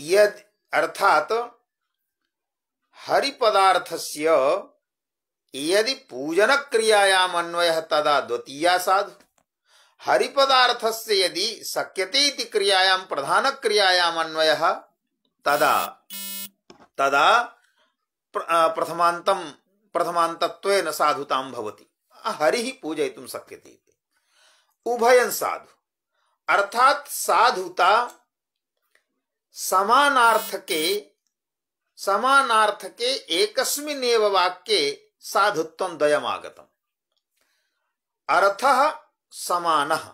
यद अर्थात हरि पदार्थस्य यदि पूजन क्रियायाम अन्वय तदा द्वितीया साधु हरि से यदि शक्यते क्रियायाम प्रधान क्रियायाम अन्वय तदा तदा प्रथमांतम प्रथमांतत्व न साधुताम भवती हरि ही पूजय तुम शक्यते उभयन साधु अर्थात साधुता समानार्थ के समानार्थ के एकस्मिन् एव वाक्ये साधुत्वं द्वयम् आगतम् अर्थः समानः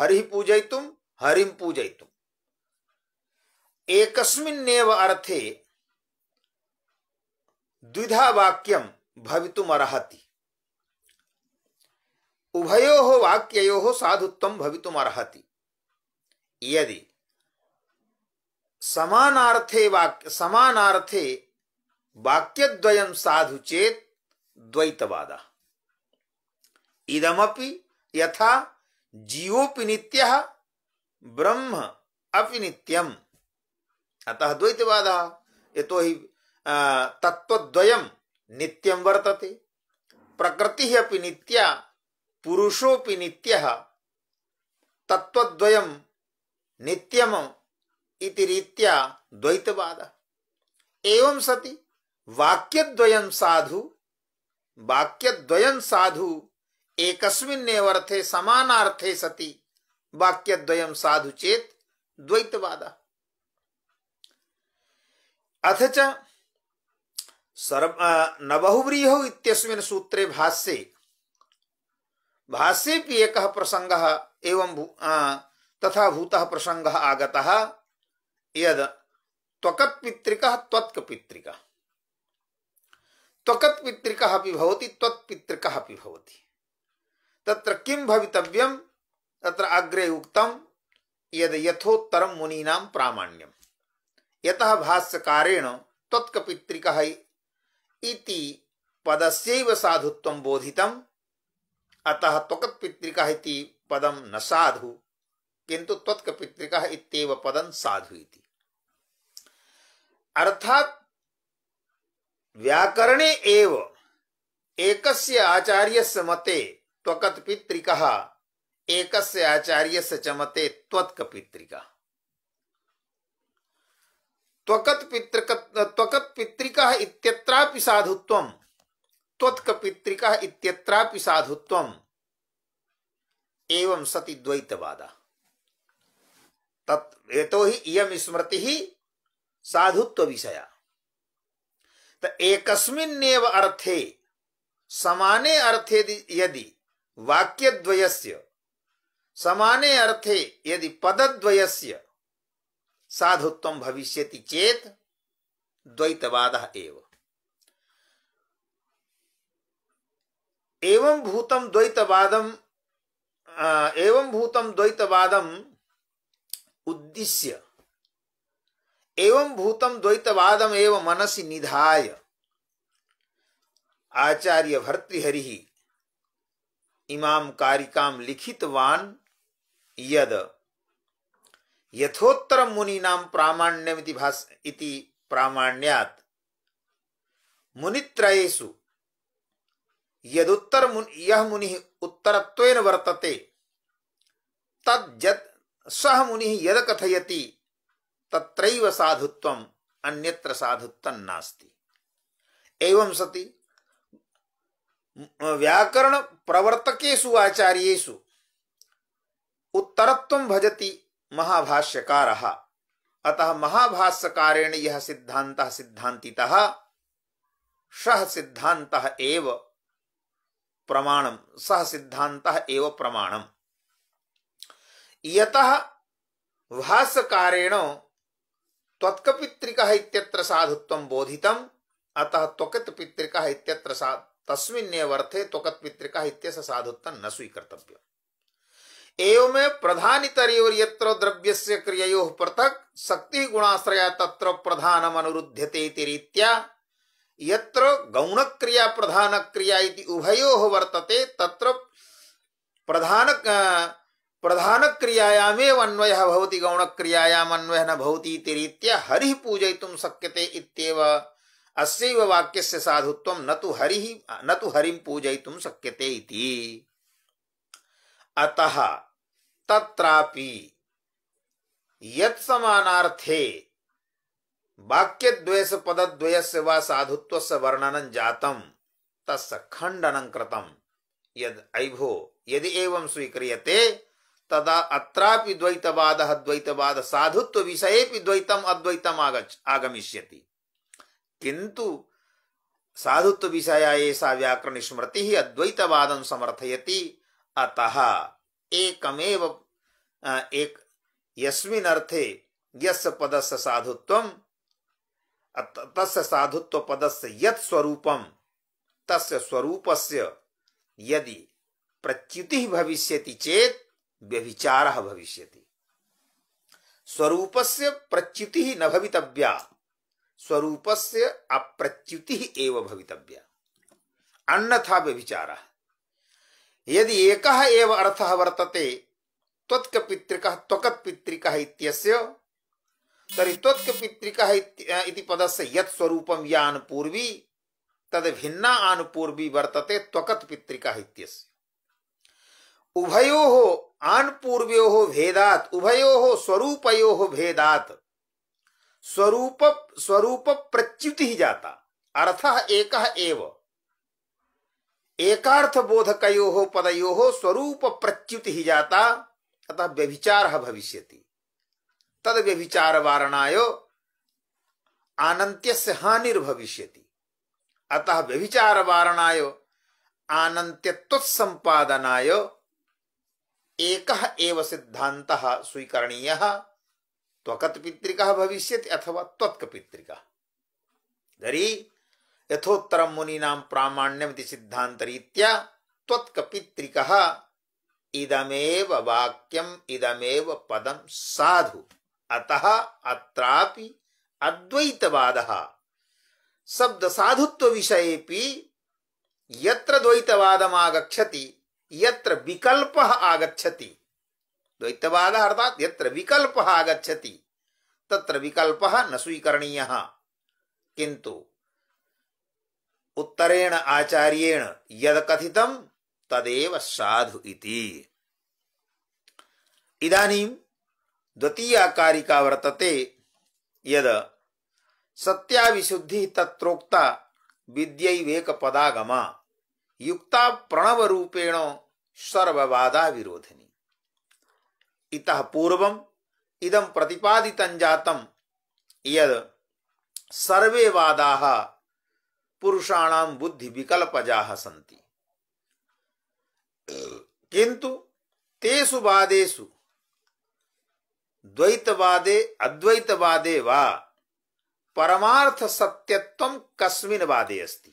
हरिः पूजयितुं हरिं पूजयितुम् एकस्मिन्नेव अर्थे द्विधा वाक्यम भवितुमर्हति उभयोः वाक्ययोः साधुत्वं भवितुमर्हति यदि समानार्थे वाक्य समानार्थे वाक्यद्वयं साधु चेत द्वैतवाद इदमपि यथा जीवोपि नित्य ब्रह्म अपि नित्यम अतः द्वैतवाद यतो हि तत्वद्वयम नित्यम वर्तते प्रकृति अपि नित्या पुरुषोपि नित्यः तत्वद्वयम नित्यम इति रीत्या द्वैतवाद एवं सति वाक्यद्वयम साधु वाक्यद्वयम साधु एकस्मिन्नेव अर्थे समानार्थे सति वाक्यद्वयम साधु चेत द्वैतवाद अथ च सर्व नबहुव्रीहौ इत्यस्मिन् सूत्रे भाष्ये भाष्येपि एक प्रसंग एवं भू, आ, तथा भूत प्रसंग आगता यद त्वकत्पितृकः त्वत्कपितृकः त्वकत्पितृकः अपि भवति त्वत्पितृकः अपि भवति तत्र किं भवितव्यं तत्र अग्रे उक्तं यद यथोत्तर मुनीनां प्रामाण्यं यतः भाष्यकारेण त्वत्कपितृकः इति पदस्यैव साधुत्वं बोधितम् अतः त्वक्पितृकः इति पदं न साधु किंतु त्वत्कपितृकः इत्येव पदं साधु इति अर्थात व्याकरणे एव एकस्य आचार्यस्य मते त्वकत्पितृकः एकस्य आचार्यस्य च मते त्वत्कपितृकः त्वकत पितृक त्वकत पितृका इत्यत्रापि साधुत्वम त्वत्क पितृका इत्यत्रापि साधुत्वम एवं सति द्वैतवादा तत् यतो हि इयं स्मृतिः साधुत्व विषया त एकस्मिन्नेव अर्थे समाने अर्थे यदि वाक्यद्वयस्य समाने अर्थे यदि पदद्वयस्य साधुत्व भविष्य चेत द्वैतवाद एव एवं भूतम द्वैतवादम एवं भूतम द्वैतवादम उद्देश्य एवं भूतम द्वैतवादम एवं मनसि निधाय आचार्य भर्तृहरि इमाम कारिकाम लिखितवान यद यथोत्तर मुनीनाम प्रामाण्यम इति प्रामाण्यात मुनित्रयेषु यदुत्तर मुन, यह मुनि उत्तरत्वेन वर्तते तद सह मुनि यद कथयति तत्रैव साधुत्वम अन्यत्र साधुत्वं नास्ति एवं सति व्याकरण प्रवर्तकेषु आचार्येषु उत्तरत्वं भजति महाभाष्यकार अतः महाभाष्यकारेण यह सिद्धांत सिद्धांति सह सिद्धांत एव प्रमाणम सह सिद्धांत एव प्रमाणम यत भाष्यकारेण त्वत्कपितृकः इत्यत्र साधुत्वं अतः त्वकत् पितृक इत्यत्र तस्मिन्नेव अर्थे त्वकत् पितृक इत्यस्य साधुत्वं न स्वीकर्तव्यम् एवं प्रधानितरेव यत्र द्रव्यस्य क्रिययोः पृथक शक्ति गुणाश्रया तत्र प्रधानम अनुरुध्यते रीत्या यत्र गौण गौणक्रिया प्रधानक्रिया इति उभयो वर्तते तत्र प्रधान प्रधानक्रियायामेव अन्वयः भवति गौणक्रियायाम् अन्वयः न भवति इति रीत्या हरिः पूजयितुं शक्यते इत्येव अस्यैव वाक्यस्य साधुत्वं न तु हरिः न तु हरिं पूजयितुं शक्यते इति अतः तत्रापि यत्समानार्थे वाक्यद्वयस पदद्वयस्य वा साधुत्वस्य वर्णनं जातं तस्य खण्डनं कृतं यद् ऐभो यदि एवं स्वीक्रियते तदा अत्रापि द्वैतवादः द्वैतवाद साधुत्व विषयेपि द्वैतम अद्वैतम आगच आगमिष्यति किन्तु साधुत्व विषया एषा व्याकरण स्मृति अद्वैतवादं समर्थयति अतः एकमेव एक यस्मिन अर्थे यस् पदस्य साधुत्वम तस्य साधुत्व पदस्य यत् स्वरूपम तस्य स्वरूपस्य यदि प्रच्युति भविष्यति चेत व्यभिचार भविष्यति स्वरूपस्य प्रच्युति न भवितव्या स्वरूपस्य अप्रच्युति एव भवितव्या अन्यथा व्यभिचारः यदि एक अर्थ वर्तते वर्तते पितृक त्वकत्पितृकः पितृक तरी त्वत्कपितृकः पितृक पद से यूप या अनुपूर्वी तद भिन्ना आनुपूर्वी वर्तते त्वकत्पितृकः इत्यस्य उभयोः आनुपूर्वयोः भेदात् उभयोः स्वरूपयोः भेदात स्वरूप स्वरूप प्रच्युति ही जाता अर्थ एक एव एकार्थ बोध कयो पदयो स्वरूप प्रच्युत ही जाता अतः व्यभिचार भविष्य तद व्यभिचार वारणाय आनंत्य से हानिर्भविष्य अतः व्यभिचार वारणाय आनंत्यत्वत्संपादनाय एक सिद्धांत स्वीकरणीय त्वकत पितृक भविष्य अथवा त्वत्क पितृक यथोत्तर मुनीना प्राण्यमिति सिद्धांतरीत्या त्वत्कपितृक इदमेव वाक्यम इदमेव पदम साधु अतः अत्रापि अद्वैतवाद शब्द साधुत्व विषय यत्र द्वैतवादम आगछति यत्र विकल्पः आगच्छति द्वैतवादः अर्थात् यत्र विकल्पः आगच्छति तत्र विकल्पः न स्वीकरणीय किंतु उत्तरेण आचार्येण यद कथितम तदेव साधु इति इदानीं द्वितीयाकारिका वर्तते यद सत्याविशुद्धि तत्रोक्ता विद्यैवेक पदागमा युक्ता प्रणव रूपेण सर्ववादा विरोधिनी इतः पूर्वम इदं प्रतिपादितं जातं यद सर्वे वादाः पुरुषाणाम बुद्धि विकल्पजा सन्ति किंतु तेसु वादेशु द्वैतवादे अद्वैतवादे वा परमार्थ सत्यत्व कस्मिन वादे अस्ति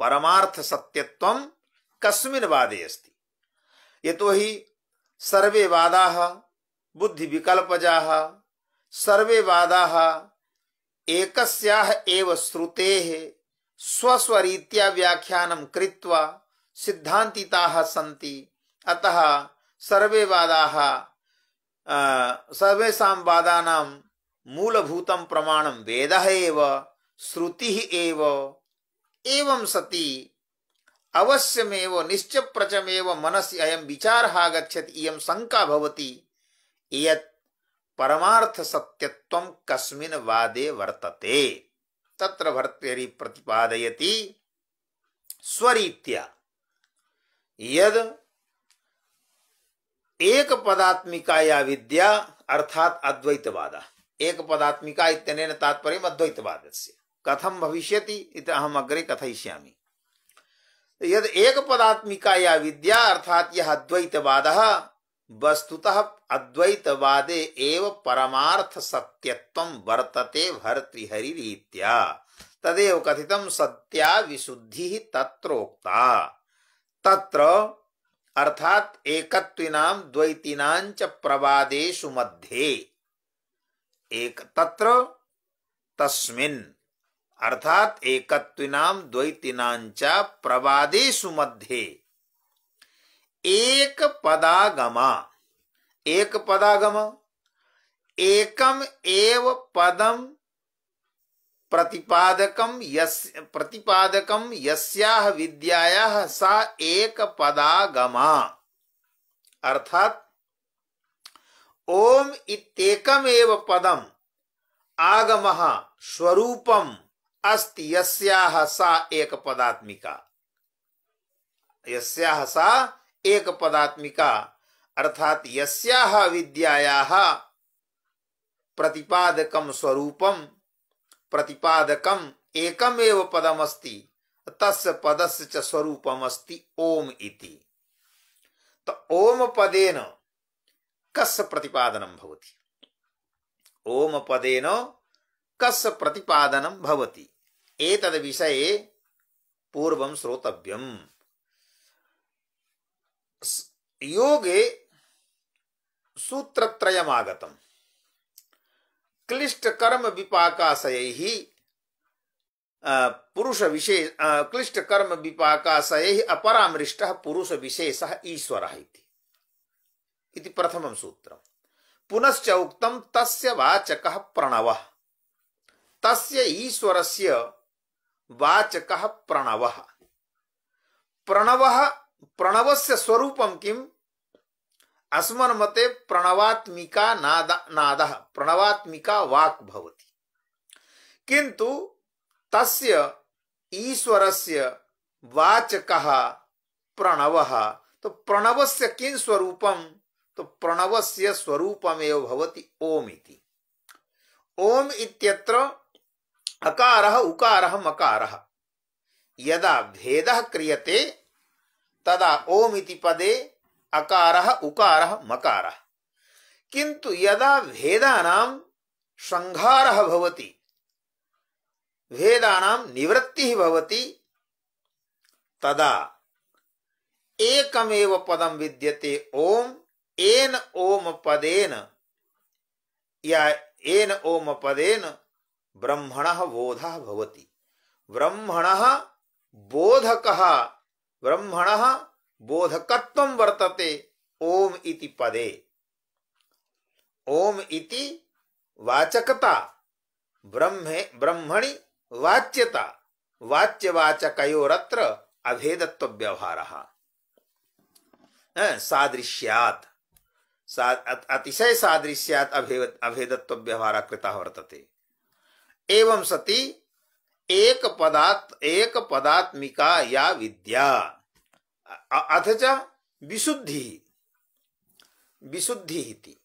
परमार्थ सत्यत्व कस्मिन वादे अस्ति ये तो ही सर्वे वादा बुद्धि विकल्पजा सर्वे वादा एक श्रुते स्वस्वरीत व्याख्यान कृत्वा सिद्धांतिता सी अतः सर्वे वादाः सर्वेषां वादानां मूलभूतं प्रमाणं वेदः एव एवं सती अवश्यमेव निश्चप्रचमेव मनसि अयं विचारः आगच्छति इयं शङ्का भवति परमार्थ सत्यत्व कस्मिन वादे वर्तते तत्र भर्तरी प्रतिपादयति स्वरीत्या यद एक पदात्मिका या विद्या अर्थात अद्वैतवाद एक पदात्मिका इतने तात्पर्य अद्वैतवाद से कथम भविष्य अहम अग्रे कथयिष्यामि यद एक पदात्मिका या विद्या अर्थात यह अद्वैतवाद वस्तुतः अद्वैतवादे एव परमार्थ सत्यत्वं वर्तते भर्तृहरि रीत्या तदेव कथितं सत्या विशुद्धिः तत्रोक्ता तत्र अर्थात एकत्विनां द्वैतीनां च प्रवादेषु मध्ये एक तत्र तस्मिन् अर्थात एकत्विनां द्वैतीनां च प्रवादेषु मध्ये एक पदागमा एक पदागम एकम एव पदम प्रतिपादकम यस प्रतिपादकम यस्या विद्यायाह सा एक पदागमा अर्थात ओम इतेकम एव पदम आगम स्वरूपम अस्त यस्या सा एक पदात्मिका यस्या सा एक पदात्मिका अर्थात यस्याः विद्यायाः प्रतिपादकं स्वरूपं प्रतिपादकम् एकमेव पदमस्ति तस् पदस्य च स्वरूपमस्ति ओम इति तो ओम पदेन कस प्रतिपादनं भवति ओम पदेन कस प्रतिपादनं भवति एतद्विषये पूर्वं श्रोतव्यम् योगे क्लिष्ट कर्म विपाकाशय सूत्रत्रयमागतम् क्लिष्टकर्म विपाकाशयैः पुरुषविशेष क्लिष्टकर्म विपाकाशयैः अपरामृष्ट पुरुष विशेष ईश्वर इति प्रथम सूत्र पुनश्च उक्तं तस्य वाचक प्रणव तस्य ईश्वरस्य वाचक प्रणव प्रणव प्रणवस्य स्वरूपम किम अस्मन मते प्रणवात्मिका नाद नाद प्रणवात्मिका वाक भवती किंतु तस्य ईश्वरस्य वाचक प्रणव तो प्रणवस्य किं स्वरूपम तो प्रणवस्य स्वरूपमेव भवति ओम इति ओम इत्यत्र अकारः उकारः मकारः यदा भेदः क्रियते तदा ओम इति पदे अकार उकार मकार किंतु यदा भेदानां संहारः भवति भेदानां निवृत्तिः भवति तदा एकमेव पदम विद्यते ओम एन ओम पदेन या एन ओम पदेन ब्रह्मण बोधः भवति ब्रह्मणः बोधकः ब्रह्मण बोधकत्व वर्तते ओम इति पदे ओम इति वाचकता ब्रह्मे ब्रह्मणि वाच्यता वाच्यवाचकोरत्र अभेदत्व व्यवहार सादृश्यात अतिशय सादृश्यात अभेद अभेदत्व व्यवहार कृता वर्तते एवं सती एक पदात् एक पदात्मिका या विद्या अथ च विशुद्धि विशुद्धि इति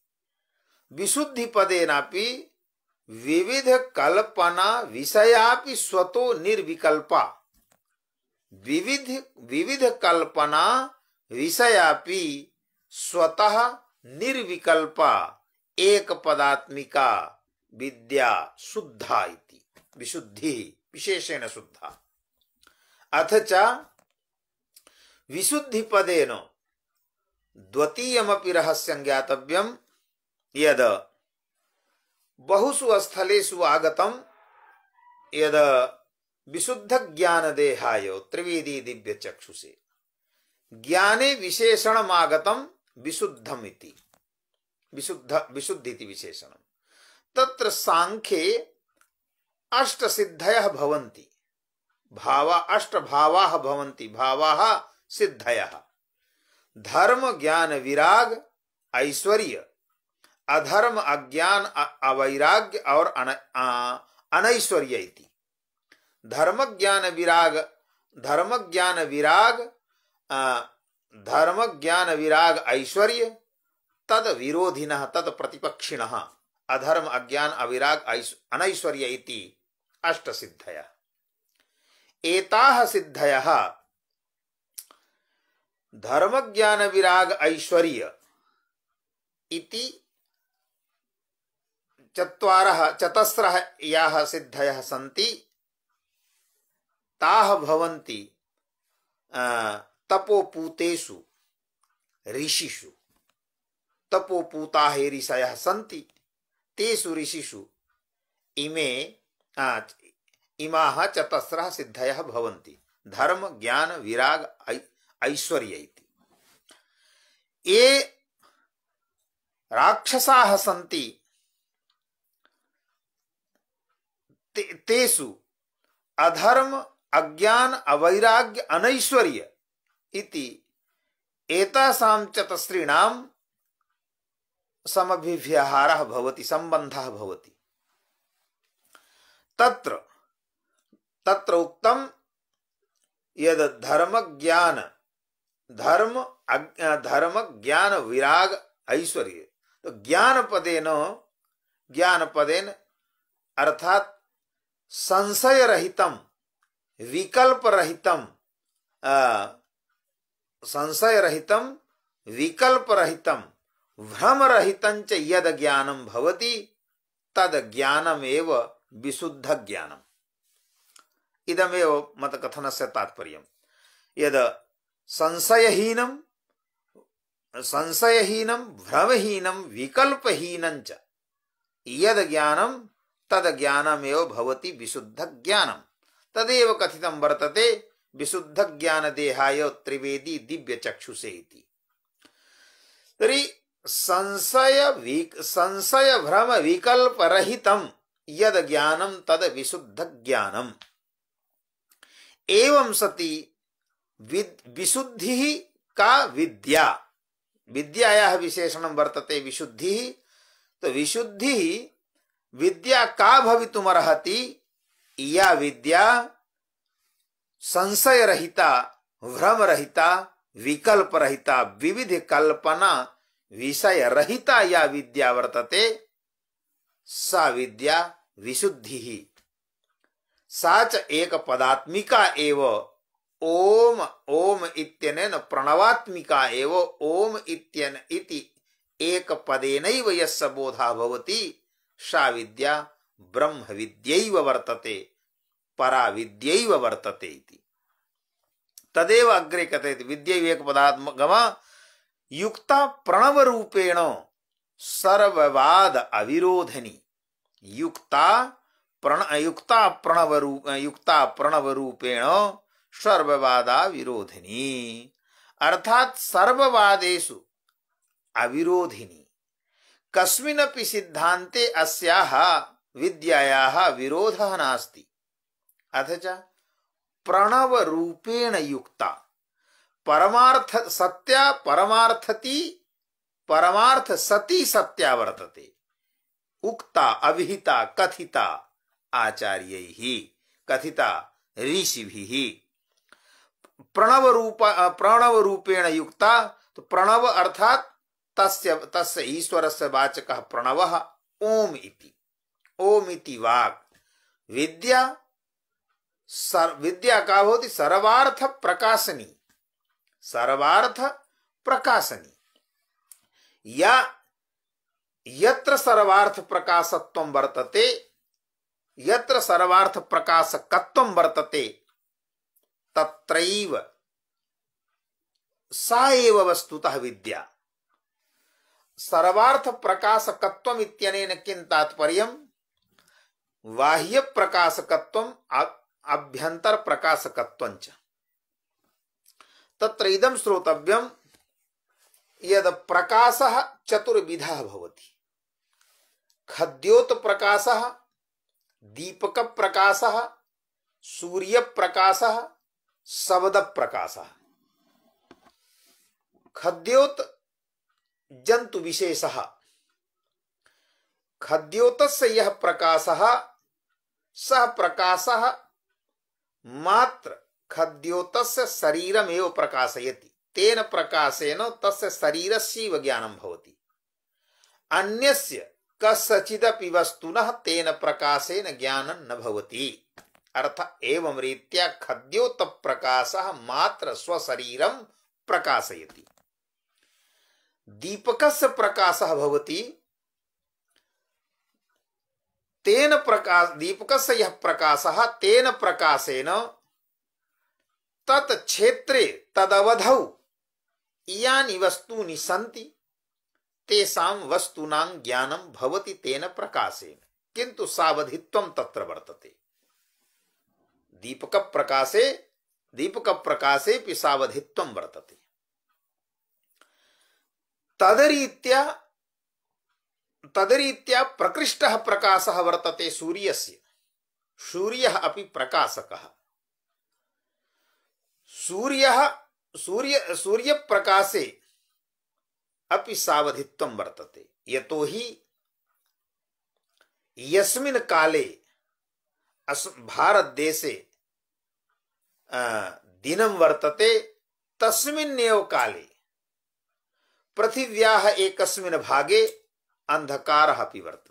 विशुद्धि पदेना विविध कल्पना विषयापि स्वतो निर्विकल्पा विविध विविध कल्पना विषयापि स्वतः निर्विकल्पा एक पदात्मिका विद्या शुद्धा इति विशुद्धि विशेषेण शुद्धा अथ च विशुद्धिपदेन द्वितीयमपि रहस्यं ज्ञातव्यं यद् बहुषु स्थलेषु आगतं यद् विशुद्धज्ञानदेहाय त्रिवेदी दिव्यचक्षुषे ज्ञाने विशेषणमागतं विशुद्धमिति विशुद्ध विशुद्धिति विशेषणं तत्र साङ्ख्ये अष्ट सिद्धय भवंती भावा अष्ट भावा भवंती भावा सिद्धय धर्म ज्ञान विराग ऐश्वर्य अधर्म अज्ञान अवैराग्य और अनैश्वर्य धर्म ज्ञान विराग धर्म ज्ञान विराग धर्म ज्ञान विराग ऐश्वर्य तद विरोधिन तद प्रतिपक्षिण अधर्म अज्ञान अविराग अनैश्वर्य इति अष्ट अष्टसिद्धयः धर्म ज्ञान विराग ऐश्वर्य इति चत्वारः चतस्रः याः सिद्धयः सन्ति ताः भवन्ति तपोपूतेषु ऋषिषु तपोपूताः ऋषयः सन्ति तेषु ऋषिषु इमे इमाः चतस्रः सिद्धयः भवन्ति धर्म ज्ञान विराग ऐश्वर्य इति ये राक्षसाः सन्ति ते, तेषु अधर्म अज्ञान अवैराग्य अनैश्वर्य इति एतासां चतस्रीणां समभिव्यहारः भवति सम्बन्धः भवति तत्र तत्र उक्तम यद धर्म ज्ञान धर्म धर्म ज्ञान विराग ऐश्वर्य तो ज्ञान पदेन ज्ञान पदेन अर्थात संशय रहितम विकल्प रहितम संशय रहितम विकल्प रहितम भ्रम रहितंच यद ज्ञानम भवति तद ज्ञानमेव विशुद्ध ज्ञानम इदमेव मत कथन से तात्पर्य यद संशयहीनम संशयहीनम भ्रमहीनम विकल्पहीनम यद ज्ञानम तद ज्ञानमेव भवति विशुद्ध ज्ञानम तदेव कथितं वर्तते विशुद्ध ज्ञान देहाय त्रिवेदी दिव्य चक्षुषे तरी संशय संशय भ्रम विकल्प यद ज्ञानम तद विशुद्ध ज्ञानम एवं सती विशुद्धि का विद्या विद्या विशेषण वर्तते विशुद्धि तो विशुद्धि विद्या का भवितुमर्हति या विद्या संशय रहिता भ्रम रहिता विकल्प रहिता विविध कल्पना विषय रहिता या विद्या वर्तते सा विद्या विशुद्धि ही सा एक पदात्मिका एव ओम ओम इत्यनेन प्रणवात्मिका एव ओम इत्यन इति एक पदेनैव यस्य बोधा सा विद्या ब्रह्म विद्यैव वर्तते परा विद्यैव वर्तते इति तदेव अग्रे कथयति विद्यैव एक पदात्मगमा युक्ता प्रणव रूपेण सर्ववाद अर्थात सर्ववादेषु अविरोधिनी कस्मिन्नपि सिद्धान्ते अस्याः विद्यायाः विरोधः नास्ति अथ च प्रणवरूपेण युक्ता सत्या परमार्थति परमार्थ सती सत्यावर्तते उक्ता अविहिता कथिता आचार्य ही कथिता ऋषि भी ही प्रणव रूप प्रणव रूपेण युक्ता तो प्रणव अर्थात तस्य तस्य ईश्वर से वाचक प्रणव ओम इति ओम इति वाक विद्या सर, विद्या का होती सर्वार्थ प्रकाशनी सर्वार्थ प्रकाशनी या यत्र सर्वार्थ प्रकाशत्व वर्तते यत्र सर्वार्थ प्रकाशकत्व वर्तते तत्रैव सा एव वस्तुतः विद्या सर्वार्थ प्रकाशकत्व इतन किं तात्पर्य बाह्य प्रकाशकत्व अभ्यंतर प्रकाशकत्व च तत्र इदं श्रोतव्यं यद प्रकाश चतुर्विध भवति खद्योत प्रकाश दीपक प्रकाश सूर्य प्रकाश शब्द प्रकाश खद्योत जंतु विशेष खद्योत यह प्रकाश सह प्रकाश मात्र खद्योत शरीरमेव प्रकाशयति तेन प्रकाशेन तस्य शरीरस्यैव ज्ञानं भवति अन्यस्य कस्यचिदपि वस्तुनः तेन प्रकाशेन ज्ञानं न भवति अर्थ एवं रीत्या खद्योत खद्योतप्रकाशः मात्र स्वशरीरं प्रकाशयति दीपकस्य प्रकाशः भवति तेन प्रकाश दीपकस्य यः प्रकाशः तेन प्रकाशेन तत् क्षेत्रे तदवधौ इयानी वस्तूनि सन्ति तेषां वस्तुनां ज्ञानं भवति तेन प्रकाशेन किंतु सावधित्वं तत्र वर्तते दीपक प्रकाशे दीपक प्रकाशे पि सावधित्वं वर्तते तदरीत्या तदरीत्या प्रकृष्टः प्रकाशः वर्तते सूर्यस्य सूर्यः अपि प्रकाशकः सूर्यः सूर्य सूर्य प्रकाशे अपि सावधित्व वर्तते ये तो ही यस्मिन काले अस भारत देशे दिनम वर्तते तस्मिन तस्मिन्नेव काले पृथिव्या एकस्मिन् भागे अंधकार अपि वर्तते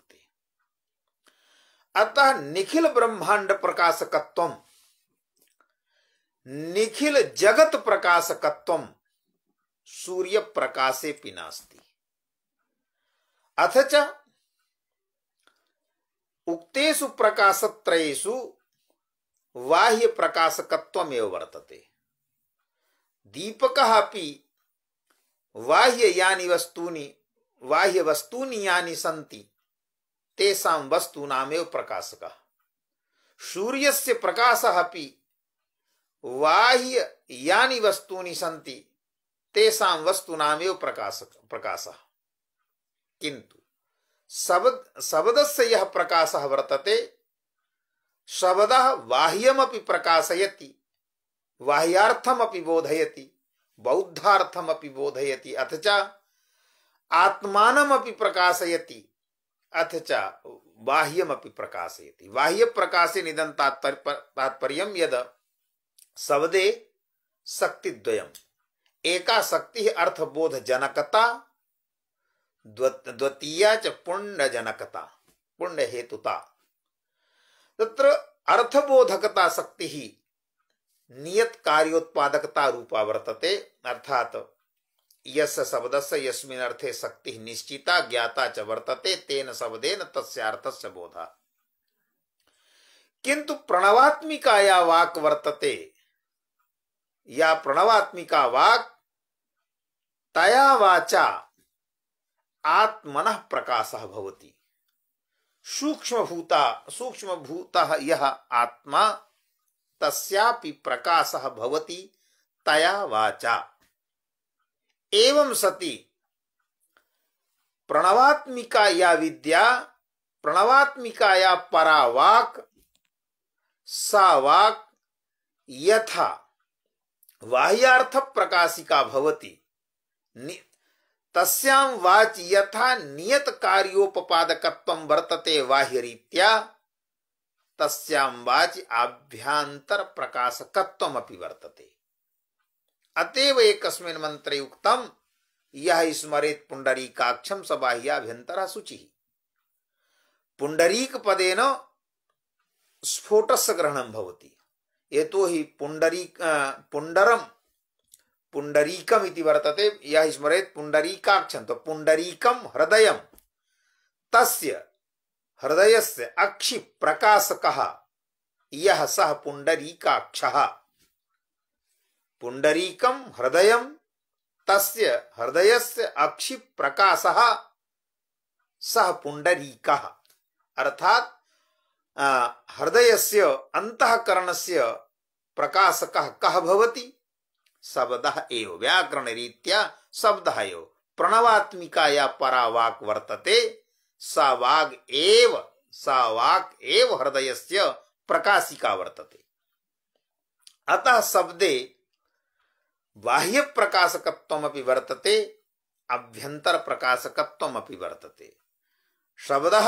अतः निखिल ब्रह्मांड प्रकाशकत्वम निखिल जगत प्रकाशकत्व सूर्य प्रकाशे पिनास्ती अथ च उक्तेषु प्रकाशत्रयेषु बाह्य प्रकाशकत्व वर्तते दीपक अभी बाह्य यानी वस्तूनी बाह्य वस्तूनी यानी सी तेषां प्रकाशक सूर्य से प्रकाश अभी बाह्य यानी वस्तूनि सन्ति तेषां वस्तूनामेव प्रकाश प्रकाशः किन्तु शब्द शब्दस्य यः प्रकाशः वर्तते शब्दः बाह्यम प्रकाशयति बाह्यार्थम बोधयति बौद्धार्थमपि बोधयति अथ च आत्मानमपि प्रकाशयति अथ च बाह्यम प्रकाशयति बाह्यप्रकाशे तात्पर्य यद शब्दे शक्तिद्वयम् एका शक्ति अर्थबोध जनकता द्वितीय च पुण्य जनकता पुण्य हेतुता तत्र अर्थबोधकता शक्ति ही नियत कार्योत्पादकता रूपा वर्तते अर्थात यस शब्दस्य यस्मिन् अर्थे शक्ति निश्चिता ज्ञाता च वर्तते तेन शब्देन तस्य अर्थस्य बोधः किन्तु प्रणवात्मिकाया वाक् वर्तते या प्रणवात्मिका वाक तया वाचा आत्मन प्रकाश भवती सूक्ष्म भूता सूक्ष्म भूतः यह आत्मा तस्यापि प्रकाशः भवति तया वाचा एवं सति प्रणवात्मिका या विद्या प्रणवात्मिका या परा वाक् सा यथा बाह्यार्थ प्रकाशिका भवती तस्याम वाच यथा नियत कार्योपादक वर्तते बाह्यरीत्या तस्यां वाचि आभ्यंतर प्रकाशकत्वम अपि वर्तते अतएव एक मंत्र उक्तम यह स्मरित पुंडरीकाक्षम स बाह्याभ्यंतर शुचि पुंडरीक पदेन स्फोटस ग्रहणं भवति यतो ही पुंडरी पुंडरम पुंडरीकम इति वर्तते यह स्मरेत् पुंडरीकाक्षं तो पुंडरीकम हृदयं तस्य हृदयस्य अक्षि प्रकाशकः यह सह पुंडरीकाक्षः पुंडरीकम हृदयं तस्य हृदयस्य अक्षि प्रकाशः सह पुंडरीकः अर्थात हृदयस्य अन्तःकरणस्य प्रकाशकः कः भवति शब्दः एव व्याकरणरीत्या शब्दः एव प्रणवात्मिका या परा वाक् वर्तते सा वाग् एव सा वाक् एव हृदयस्य प्रकाशिका वर्तते अतः शब्दे बाह्य प्रकाशकत्वमपि वर्तते अभ्यंतर प्रकाशकत्वमपि वर्तते शब्दः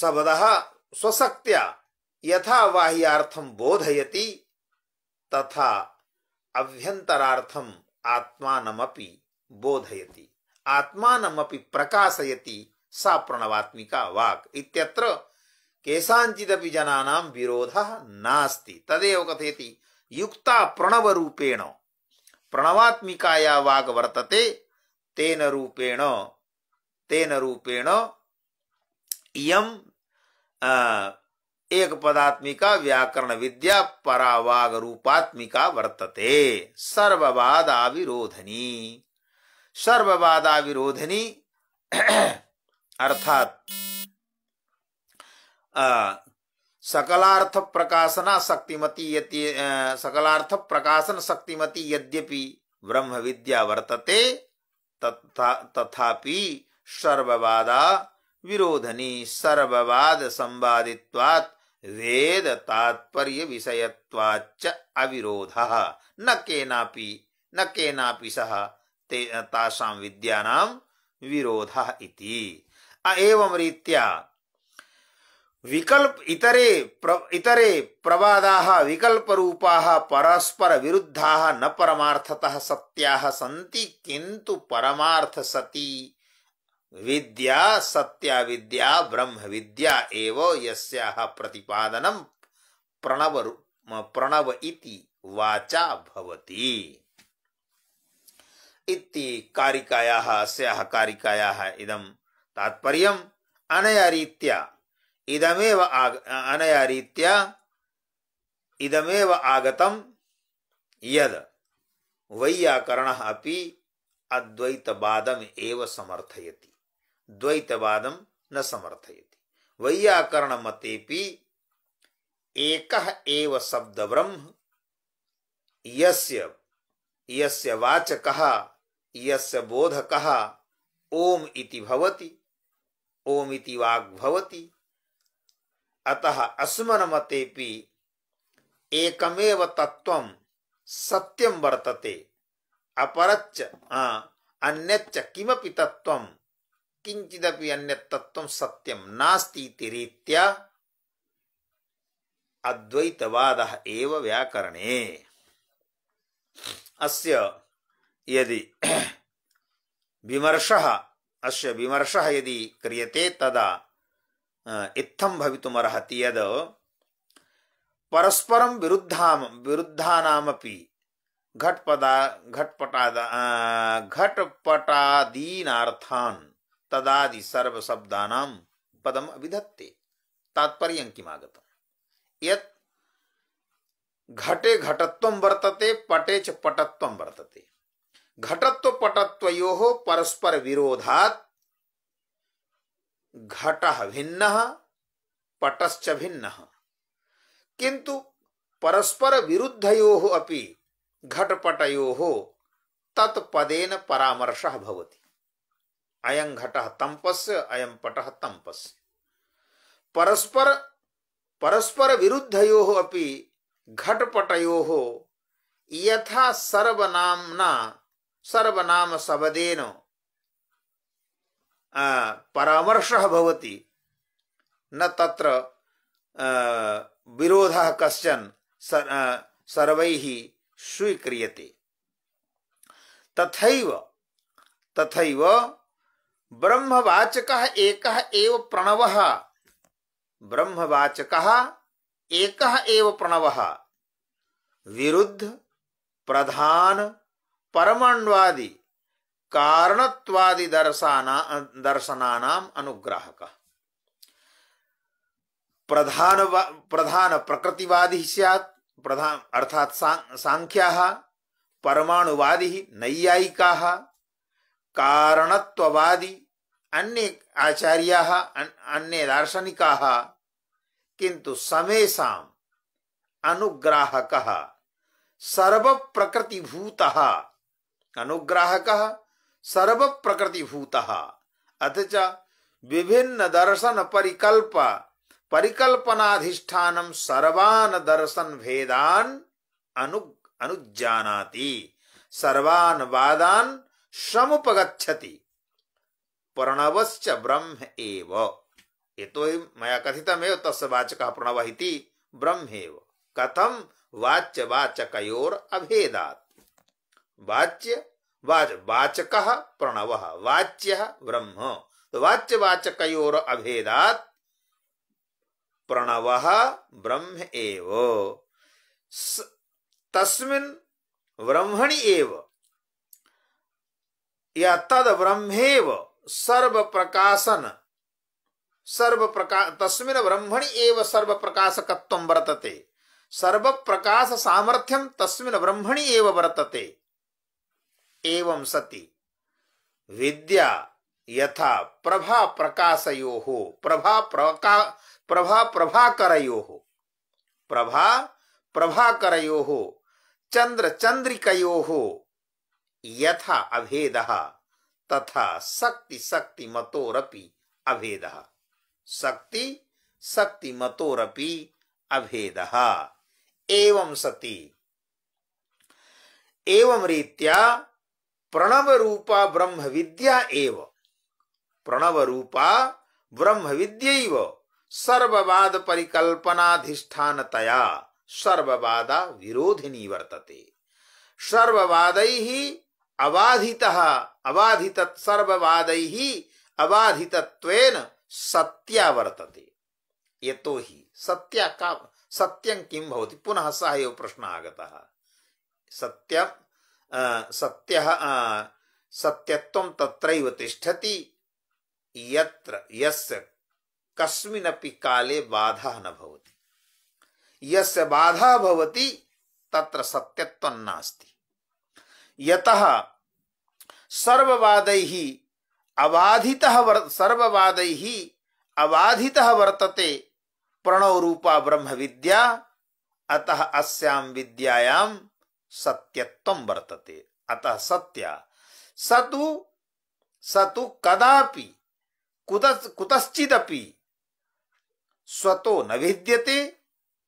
शब्द स्वशक्त्या यथा बाह्यार्थम बोधयति तथा अभ्यंतरार्थम आत्मानमपि बोधयति आत्मानमपि प्रकाशयति सा प्रणवात्मिका वाक् इत्यत्र केषाञ्चिदपि जनानां विरोधः नास्ति तदेव कथयति युक्ता प्रणवरूपेण प्रणवात्मिकाया वाग् वर्तते तेन रूपेण तेन रूपेण इयम एक पदात्मिका व्याकरण विद्या परावाग रूपात्मिका वर्तते सर्ववाद आविरोधनी सर्ववाद आविरोधनी अर्थात सकलार्थ प्रकाशना शक्तिमती यदि सकलार्थ प्रकाशन शक्तिमती यद्यपि ब्रह्म विद्या वर्तते तथा तथापि सर्ववादा विरोधनी सर्ववाद संवादित्वात् वेद तात्पर्य विषयत्वाच्च अविरोध न केनापि न केनापि सह ते तासां विरोध इति एवं रीत्या विकल्प इतरे प्र, इतरे प्रवादा प्रवादाः परस्पर विरुद्धा न परमार्थतः सत्याः सन्ति परमार्थ सती विद्या सत्या विद्या ब्रह्म विद्या एव यस्याः प्रतिपादनं प्रणव प्रणव इति वाचा भवति इति कारिकायाः अस्याः कारिकायाः इदम तात्पर्यम् अनया रीत्या इदमेव आग अनया रीत्या इदमेव आगतम यद वैयाकरणः अपि अद्वैतवादम् एव समर्थयति द्वैतवाद न समर्थयति वैयाकरण मते एक शब्द ब्रह्म यस्य यस्य वाचकः यस्य बोधकः ओम इति भवति ओम इति वाग् भवति अतः अस्मन मते एकमेव तत्व सत्यम वर्तते अपरच्च अन्यच्च किमपि तत्वं किंचिदपि अन्यतत्व सत्यम नास्ती रीत्या अद्वैतवाद एव व्याकरणे अस्य यदि विमर्शः अस्य विमर्शः यदि क्रियते तदा इत्थं भवितुमर्हति यद् परस्परं विरुद्धां विरुद्धानामपि घटपदा घटपटादा घटपटादीनार्थान् तदादि सर्व सर्वशब्दानां पदम अभिधत्ते तात्पर्य किमागतम यत् घटे घटत्व वर्तते पटे च पटत्व वर्तते घटत्व पटत्वयो परस्पर विरोधात् घट भिन्न पटश्च भिन्न किंतु परस्पर विरुद्धयो अपि घटपटयो तत्पदेन परामर्श भवति अयं घट तंपस्य अयं पट तंपस्य परस्पर परस्पर विरुद्धयो अपि घटपटयोः यथा सर्वनाम्ना सर्वनाम शब्देन परामर्श भवति न तत्र विरोध कशन सर्व स्वीक्रीय तथा तथा ब्रह्मवाचक एक प्रणव ब्रह्मवाचक एक प्रणव विरुद्ध प्रधान परमाण्वादि कारणत्वादि दर्शना दर्शनानाम अनुग्राहक प्रधान प्रधान प्रकृतिवादी सैत् प्रधान अर्थात सांख्या परमाणुवादी नैयायिका कारणत्ववादी अन्य आचार्य अन्य दार्शनिक किंतु समेशा अनुग्राहक सर्व प्रकृति भूत अनुग्राहक सर्व प्रकृति भूत अथ च विभिन्न दर्शन परिकल्प परिकल्पनाधिष्ठान सर्वान दर्शन भेदान अनु अनुजानाति सर्वान वादान श्रमुपगछति प्रणवश्च ब्रह्म एव ये तो ही मया कथितमेव तस् वाचक प्रणव इति एव कथम वाच्य वाचक अभेदात वाच्य वाच वाचक प्रणव वाच्य ब्रह्म तो वाच्य वाचक अभेदात प्रणव ब्रह्म एव तस्मिन् ब्रह्मणि एव या तद ब्रह्मेव सर्व प्रकाशन सर्व प्रकाश तस्मिन ब्रह्मणि एव सर्व प्रकाशकत्व वर्तते सर्व प्रकाश सामर्थ्यम तस्मिन ब्रह्मणि एव वर्तते एवं सति विद्या यथा प्रभा प्रकाशयो हो प्रभा प्रका प्रभा प्रभा प्रभाकरयो हो प्रभा प्रभा प्रभाकरयो हो चंद्र चंद्रिकयो हो यथा अभेद तथा शक्ति शक्ति मतोरपि अभेद शक्ति शक्ति मतोरपि अभेद एवं सती एवं रीत्या प्रणव रूपा ब्रह्म विद्या एव प्रणव रूपा ब्रह्म विद्य सर्ववाद परिकल्पनाधिष्ठानतया सर्ववादा विरोधिनी वर्तते सर्ववादैः अबाधित अबाधित सर्ववाद ही अबाधितत्वेन सत्या वर्तते ये तो ही सत्य का सत्यं किम भवति पुनः सः एव प्रश्नः आगतः सत्य सत्य सत्यत्वं तत्रैव तिष्ठति यत्र यस्य कस्मिन्नपि काले बाधा न भवति यस्य बाधा भवति तत्र सत्यत्वं नास्ति यतः सर्ववाद ही अबाधित सर्ववाद ही अबाधित वर्तते प्रणव रूपा ब्रह्म विद्या अतः अस्याम विद्यायाम सत्यत्व वर्तते अतः सत्या सतु सतु कदापि कुतस, कुतश्चिदपि स्वतो न विद्यते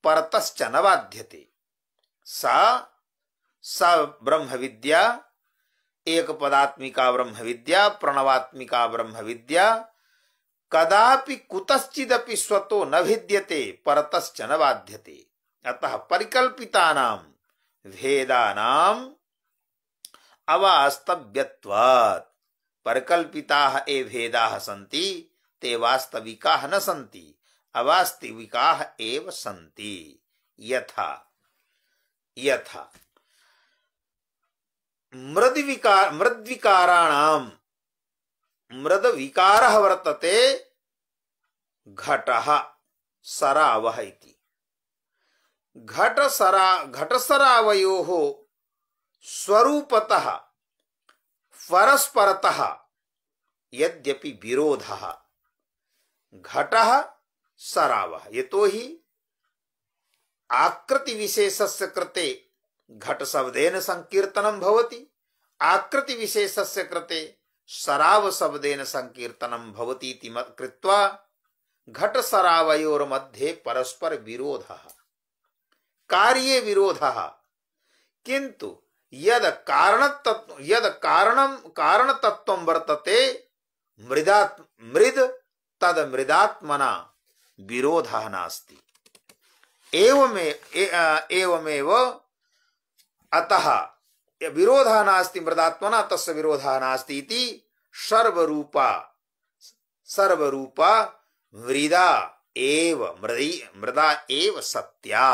परतश्च न बाध्यते सा सा ब्रह्म विद्या एक पदात्मिका ब्रह्म विद्या प्रणवात्मिका ब्रह्म विद्या कदापि कुतश्चिदपि स्वतो न भिद्यते परतश्च न बाध्यते अतः परिकल्पिता नाम भेदा नाम अवास्तव्यवाद परिकल्पिता ए भेदा सन्ति ते वास्तविका न सन्ति अवास्तविका एव सन्ति यथा यथा मृद्विकार मृद्विकाराणाम मृद विकार वर्तते घट सराव घट सरा घटसरावयो स्वरूपतः परस्परतः यद्यपि विरोधः घटः सरावः यतो हि आकृति विशेषस्य कृते घट शब्देन संकीर्तनम भवति आकृति विशेषस्य कृते शराव शब्देन संकीर्तनम भवति कृत्वा घट शरावयोर मध्ये परस्पर विरोध कार्य विरोध किंतु यद कारण तत्व यद कारणम कारण तत्व वर्तते मृदात् मृद तद मृदात्मना विरोधः नास्ति एवमेव एवमेव अतः विरोध नास्ती मृदात्म तस्व विरोध नास्ती सर्वरूपा सर्वरूपा मृदा एव मृदी मृदा एव सत्या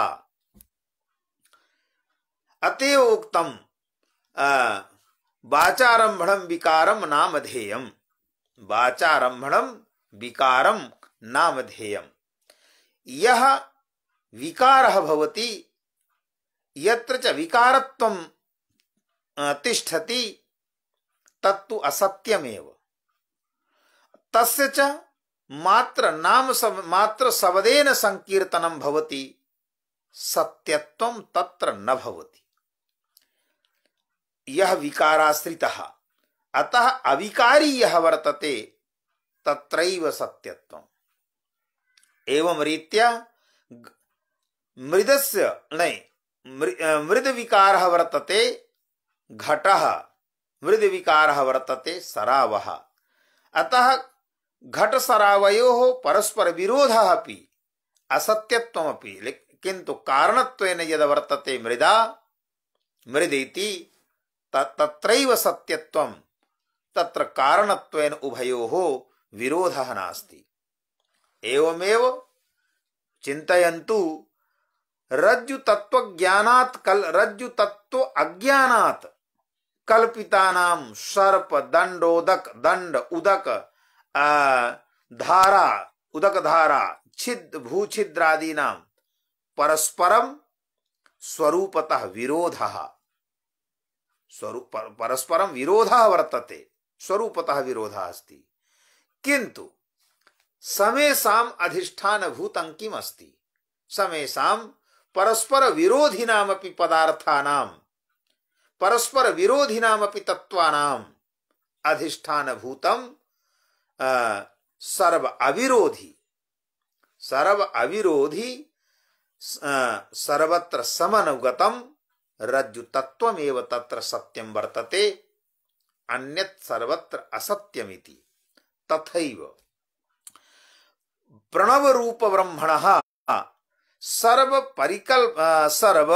अतएव उक्तम वाचारंभम विकारम नामधेयम वाचारंभम विकारम नामधेयम यह विकार भवती यत्र च विकारत्वं तिष्ठति तत्तु असत्यमेव तस्य च मात्र नाम सब, मात्र शब्देन संकीर्तनं भवति सत्यत्वं तत्र न भवति यह विकाराश्रितः अतः अविकारी यह वर्तते तत्रैव सत्यत्वम् एवं रीत्या मृदस्य नहीं मृद विकार वर्तते घट मृद विकार वर्तते सराव अतः घट सरावयो परस्पर विरोध अपि असत्यत्वमपि किंतु कारणत्वेन यद वर्तते मृदा मृदिति तत्रैव सत्यत्वं तत्र कारणत्वेन उभयोः विरोधः नास्ति एवमेव चिन्तयन्तु रज्जु तत्व ज्ञानात कल रज्जु तत्व अज्ञानात कल्पिता नाम सर्प दंडोदक दंड उदक आ, धारा उदक धारा छिद भू छिद्रादि नाम परस्परम स्वरूपतः विरोध स्वरूप परस्परम विरोध वर्तते स्वरूपतः विरोध अस्ति किंतु समेषाम अधिष्ठान भूतं किम अस्ति समेषाम परस्पर विरोधी नाम परस्पर विरोधी तत्वा अपनी तत्वानाम अधिष्ठान भूतम सर्व अविरोधी सर्व अविरोधी सर्वत्र समनुगतम रज्जु तत्वमेव तत्र सत्यम वर्तते अन्यत सर्वत्र असत्यमिति तथैव प्रणव रूप ब्रह्मणः सर्व परिकल्प सर्व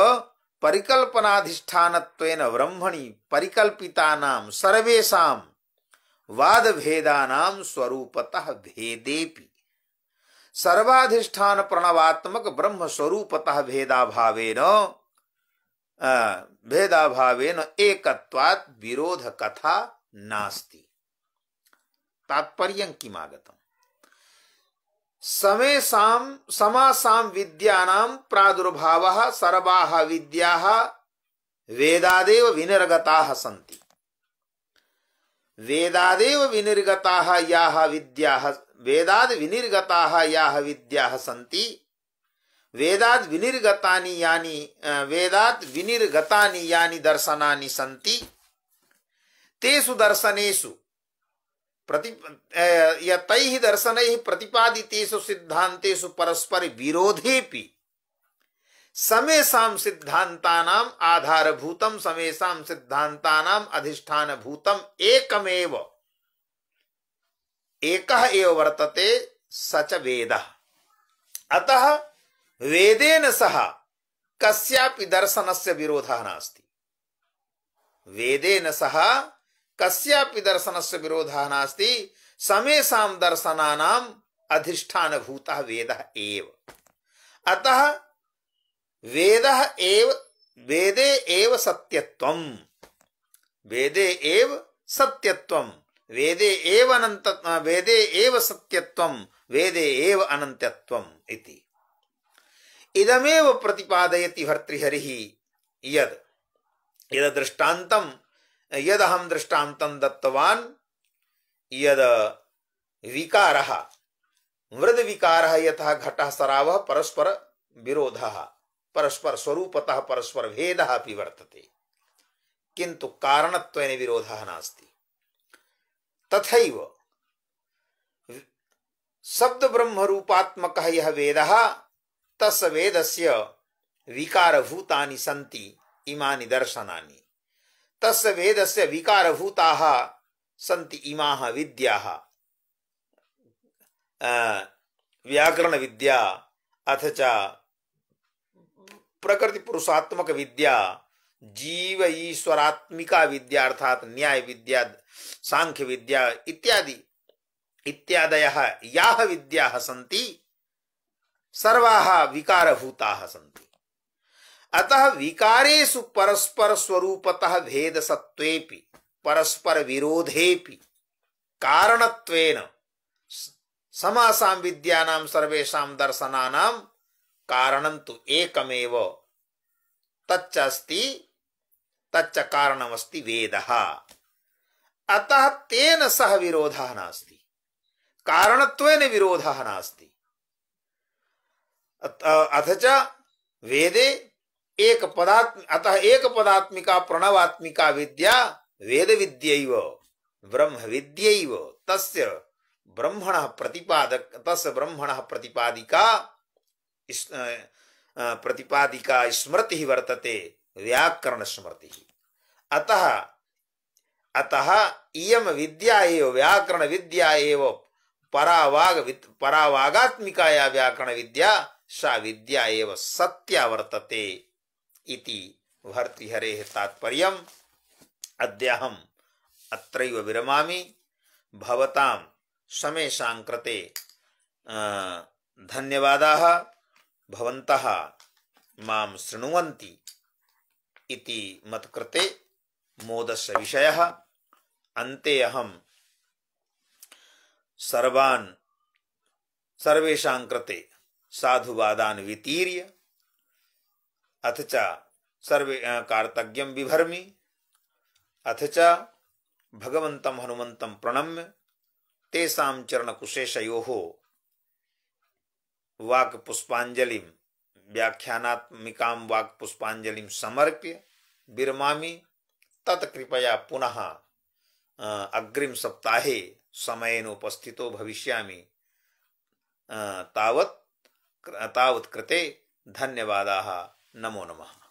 परिकल्पनाधिष्ठान ब्रह्मणी परिकल्पिता नाम सर्वेशा वाद भेदा नाम स्वरूपतः भेदेपि सर्वाधिष्ठान प्रणवात्मक ब्रह्म स्वरूपतः भेदाभावेन न एकत्वात् विरोध कथा नास्ति तात्पर्य किमागतम समय साम समासाम विद्यानाम प्रादुर्भाव सर्वा विद्या वेदादेव विनिर्गता सन्ति वेदादेव विनिर्गता याः विद्याः वेदाद विनिर्गता याः विद्याः सन्ति वेदाद विनिर्गतानि यानि वेदात विनिर्गतानि यानि दर्शनानि सन्ति तेषु दर्शनेषु प्रति यतैः दर्शनैः प्रतिपादितेषु सिद्धान्तेषु परस्पर विरोधेपि समेषां सिद्धान्तानाम् आधारभूतं समेषां सिद्धान्तानाम् अधिष्ठानभूतम् एकमेव एकः एव वर्तते स च वेदः अतः वेदेन सह कस्यापि दर्शनस्य विरोधः नास्ति वेदेन सह कस्यापि दर्शनस्य विरोधः नास्ति समेषां दर्शनानाम् अधिष्ठानभूतः वेदः एव अतः वेदः एव वेदे एव सत्यत्वम् वेदे एव सत्यत्वम् वेदे एव अनन्त वेदे एव सत्यत्वम् वेदे एव अनन्त्यत्वम् इति इदमेव प्रतिपादयति भर्तृहरिः यद् यद् दृष्टान्तम् यद अहम दृष्टांतम दत्तवान यद विकार मृद विकार यथा घट सराव परस्पर विरोध परस्पर स्वरूपतः परस्पर भेद अभी वर्तते किंतु कारणत्वेन विरोध नास्ति तथा शब्द ब्रह्म रूपात्मक यह वेद से वेदस्य विकारभूतानि सन्ति इमानि तस् वेद तस्य वेदस्य सी सन्ति विद्या व्याकरण विद्या अथ च प्रकृति पुरुषात्मक विद्या जीव ईश्वरात्मिका विद्या अर्थात न्याय विद्या सांख्य विद्या इत्यादि इत्यादय या विद्या सन्ति सर्वाः विकारभूताः सी अतः विकारेशु परस्पर स्वरूपतः भेद सत्वेपि परस्पर विरोधेपि कारणत्वेन समासाम विद्यानाम सर्वेशाम दर्शनानाम कारणं तु एकमेव तच्च तच्च कारणमस्ति वेदः अतः तेन सह विरोध नास्ति कारणत्वेन विरोधः नास्ति अथ च वेदे एक पदात्म अतः एक पदात्मिका प्रणवात्मिका विद्या वेद विद्य ब्रह्म विद्य तस्य ब्रह्मणः प्रतिपादक तस् ब्रह्मण प्रतिपादिका प्रतिपादिका स्मृति वर्तते व्याकरण स्मृति अतः अतः इयम विद्या एव व्याकरण विद्या एव परावाग परावागात्मिका या व्याकरण विद्या सा विद्या एव सत्या वर्तते इति भर्तृहरे तात्पर्य अद्याहम अत्र विरमा भवता समेशा कृते धन्यवाद भवन्तः मां शृण्वन्ति इति मत्कृते मोदस्य विषयः अन्ते अहं सर्वान् सर्वेषां कृते साधुवादान् वितीर्य अथ च सर्व कार्तज्ञम विभर्मी अथ च भगवत हनुमत प्रणम्य तेषा चरण वाक्पुष्पाजलि वाक वाक्पुष्पाजलि समर्प्य विरमा तत्पया पुनः अग्रिम सप्ताहे समयन उपस्थितो भविष्यामि तावत् तावत् कृते धन्यवादाः नमो नमः